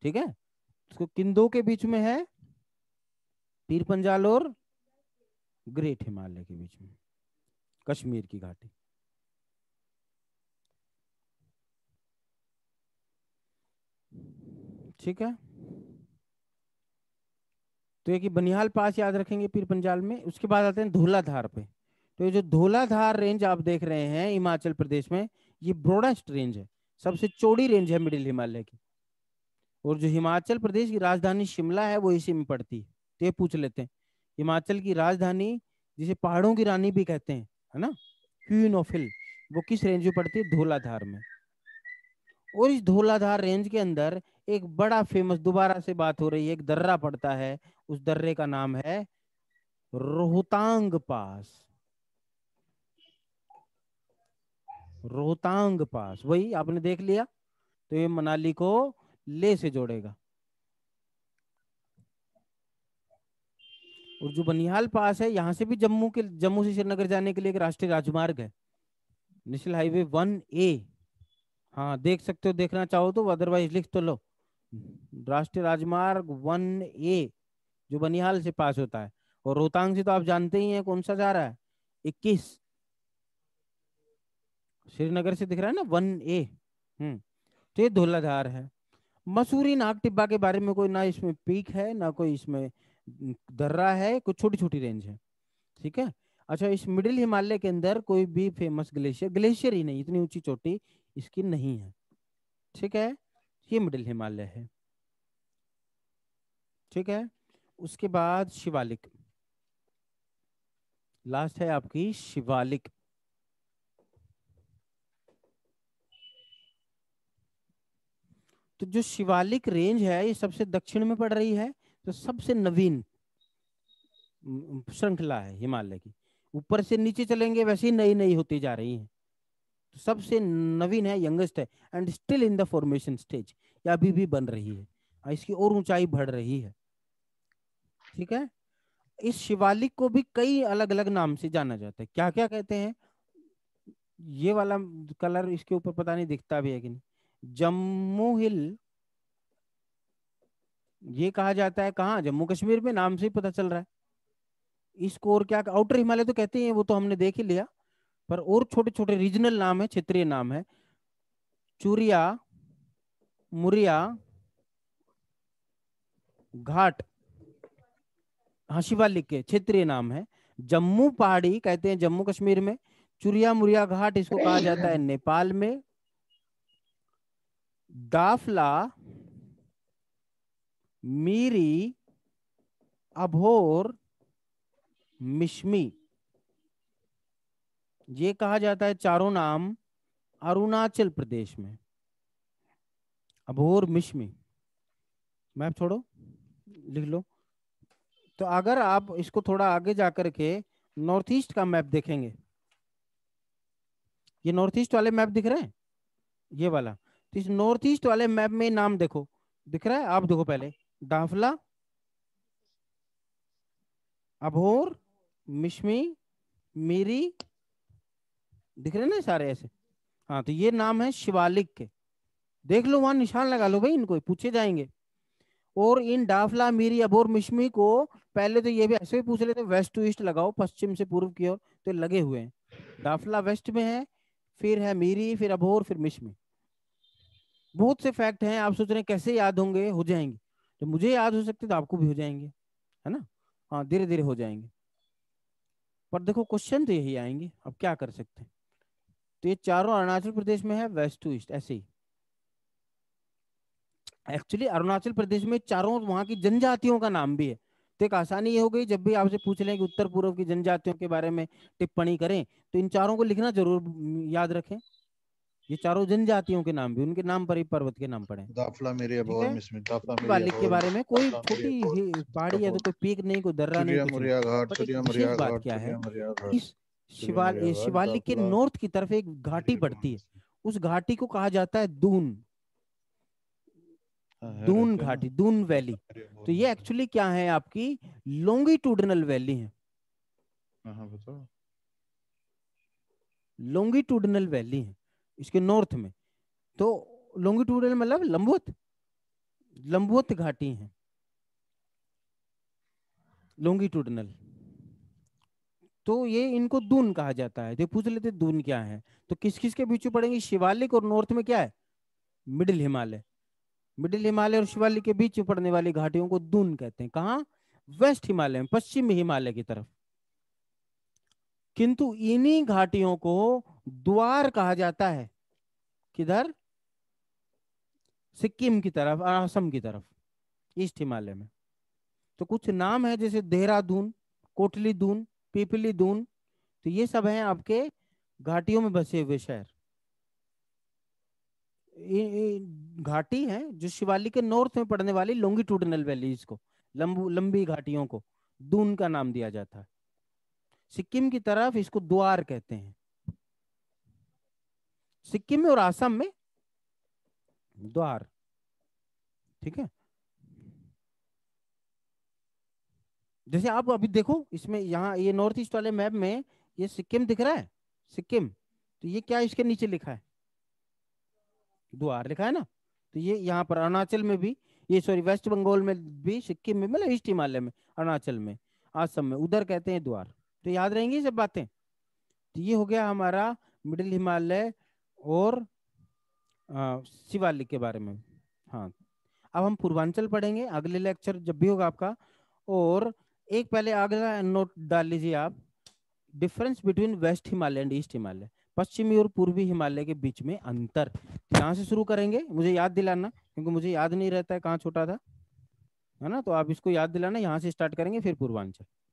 ठीक है तो किन दो के बीच में है पीर पंजाल और ग्रेट हिमालय के बीच में कश्मीर की घाटी ठीक है तो एक बनिहाल पास याद रखेंगे पीर पंजाल में उसके बाद आते हैं धोलाधार पे तो ये जो धोलाधार रेंज आप देख रहे हैं हिमाचल प्रदेश में ये ब्रॉडेस्ट रेंज है सबसे चौड़ी रेंज है मिडिल हिमालय की और जो हिमाचल प्रदेश की राजधानी शिमला है वो इसी में पड़ती है तो ये पूछ लेते हैं हिमाचल की राजधानी जिसे पहाड़ों की रानी भी कहते हैं है ना क्वीन ऑफ हिल वो किस रेंज में पड़ती है धोलाधार में और इस धोलाधार रेंज के अंदर एक बड़ा फेमस दोबारा से बात हो रही है एक दर्रा पड़ता है उस दर्रे का नाम है रोहतांग पास रोहतांग पास वही आपने देख लिया तो ये मनाली को ले से जोड़ेगा और जो बनिहाल पास है यहाँ से भी जम्मू के जम्मू से श्रीनगर जाने के लिए एक राष्ट्रीय राजमार्ग है नेशनल हाईवे वन ए हाँ देख सकते हो देखना चाहो तो अदरवाइज लिख तो लो राष्ट्रीय राजमार्ग वन ए जो बनिहाल से पास होता है और रोहतांग से तो आप जानते ही हैं कौन सा जा रहा है इक्कीस श्रीनगर से दिख रहा है ना वन ए हम्म तो ये धोलाधार है मसूरी नाग टिब्बा के बारे में कोई ना इसमें पीक है ना कोई इसमें दर्रा है कुछ छोटी छोटी रेंज है ठीक है अच्छा इस मिडिल हिमालय के अंदर कोई भी फेमस ग्लेशियर ग्लेशियर ही नहीं इतनी ऊंची चोटी इसकी नहीं है ठीक है ये मिडिल हिमालय है ठीक है उसके बाद शिवालिक लास्ट है आपकी शिवालिक तो जो शिवालिक रेंज है ये सबसे दक्षिण में पड़ रही है तो सबसे नवीन श्रृंखला है हिमालय की ऊपर से नीचे चलेंगे वैसे ही नई नई होती जा रही है तो सबसे नवीन है यंगेस्ट है and still in the formation stage या अभी भी बन रही है और इसकी और ऊंचाई बढ़ रही है ठीक है इस शिवालिक को भी कई अलग अलग नाम से जाना जाता है क्या क्या कहते हैं ये वाला कलर इसके ऊपर पता नहीं दिखता भी है कि नहीं जम्मू हिल ये कहा जाता है कहाँ जम्मू कश्मीर में नाम से ही पता चल रहा है इस कोर क्या आउटर हिमालय तो कहते हैं वो तो हमने देख ही लिया पर और छोटे छोटे रीजनल नाम है क्षेत्रीय नाम है चूरिया मुरिया घाट हंसीवाली के क्षेत्रीय नाम है जम्मू पहाड़ी कहते हैं जम्मू कश्मीर में चुरिया मुरिया घाट इसको कहा जाता है नेपाल में दाफला मीरी अभोर मिश्मी ये कहा जाता है चारों नाम अरुणाचल प्रदेश में अभोर मिश्मी मैप छोड़ो लिख लो तो अगर आप इसको थोड़ा आगे जाकर के नॉर्थ ईस्ट का मैप देखेंगे ये नॉर्थ ईस्ट वाले मैप दिख रहे हैं ये वाला तो इस नॉर्थ ईस्ट वाले मैप में नाम देखो दिख रहा है आप देखो पहले डाफला अभोर मिश्मी मीरी दिख रहे ना सारे ऐसे हाँ तो ये नाम है शिवालिक के देख लो वहां निशान लगा लो भाई इनको पूछे जाएंगे और इन डाफला मीरी अबोर मिश्मी को पहले तो ये भी ऐसे ही पूछ लेते वेस्ट टू ईस्ट लगाओ पश्चिम से पूर्व की ओर तो लगे हुए हैं डाफला वेस्ट में है फिर है मीरी फिर अबोर फिर मिश्मी बहुत से फैक्ट हैं आप सोच रहे हैं कैसे याद होंगे हो जाएंगे जब तो मुझे याद हो सकते तो आपको भी हो जाएंगे है ना हाँ धीरे धीरे हो जाएंगे पर देखो क्वेश्चन तो यही आएंगे अब क्या कर सकते हैं तो ये चारों अरुणाचल प्रदेश में है वेस्ट टू ईस्ट ऐसे ही एक्चुअली अरुणाचल प्रदेश में चारों वहां की जनजातियों का नाम भी है तो एक आसानी ये हो गई जब भी आपसे पूछ लें कि उत्तर पूर्व की जनजातियों के बारे में टिप्पणी करें तो इन चारों को लिखना जरूर याद रखें ये चारों जनजातियों के नाम भी उनके नाम पर ही पर्वत के नाम पड़े दाफला मेरे के बारे में कोई छोटी पहाड़ी है तो कोई पीक नहीं कोई दर्रा नहीं बात क्या है इस शिवालिक शिवालिक के नॉर्थ की तरफ एक घाटी पड़ती है उस घाटी को कहा जाता है दून हाँ, दून घाटी दून वैली तो ये एक्चुअली क्या है आपकी टूडनल वैली है टूडनल हाँ, वैली हाँ, है इसके नॉर्थ में तो लॉन्गिट्यूडल मतलब लंबोत लंबोत घाटी है लॉन्गिट्यूडनल तो ये इनको दून कहा जाता है तो पूछ लेते दून क्या है तो किस किस के बीच पड़ेंगे शिवालिक और नॉर्थ में क्या है मिडिल हिमालय मिडिल हिमालय और शिवालिक के बीच पड़ने वाली घाटियों को दून कहते हैं कहा वेस्ट हिमालय में पश्चिम हिमालय की तरफ किंतु इन्हीं घाटियों को द्वार कहा जाता है किधर सिक्किम की तरफ असम की तरफ ईस्ट हिमालय में तो कुछ नाम है जैसे देहरादून कोटली दून पीपली दून तो ये सब हैं आपके घाटियों में बसे हुए शहर घाटी है जो शिवाली के नॉर्थ में पड़ने वाली लोंगी वैलीज को लंबू लंबी घाटियों को दून का नाम दिया जाता है सिक्किम की तरफ इसको द्वार कहते हैं सिक्किम में और आसाम में द्वार ठीक है जैसे आप अभी देखो इसमें यहाँ ये नॉर्थ ईस्ट वाले मैप में ये सिक्किम दिख रहा है सिक्किम तो ये क्या इसके नीचे लिखा है द्वार लिखा है ना तो ये यहाँ पर अरुणाचल में भी ये सॉरी वेस्ट बंगाल में भी सिक्किम में मतलब ईस्ट हिमालय में अरुणाचल में आसम में उधर कहते हैं द्वार तो याद रहेंगी सब बातें तो ये हो गया हमारा मिडिल हिमालय और शिवालिक के बारे में हाँ अब हम पूर्वांचल पढ़ेंगे अगले लेक्चर जब भी होगा आपका और एक पहले अगला नोट डाल लीजिए आप difference between west Himalaya and east Himalaya पश्चिमी और पूर्वी हिमालय के बीच में अंतर यहाँ से शुरू करेंगे मुझे याद दिलाना क्योंकि मुझे याद नहीं रहता है कहाँ छोटा था है ना तो आप इसको याद दिलाना यहाँ से स्टार्ट करेंगे फिर पूर्वांचल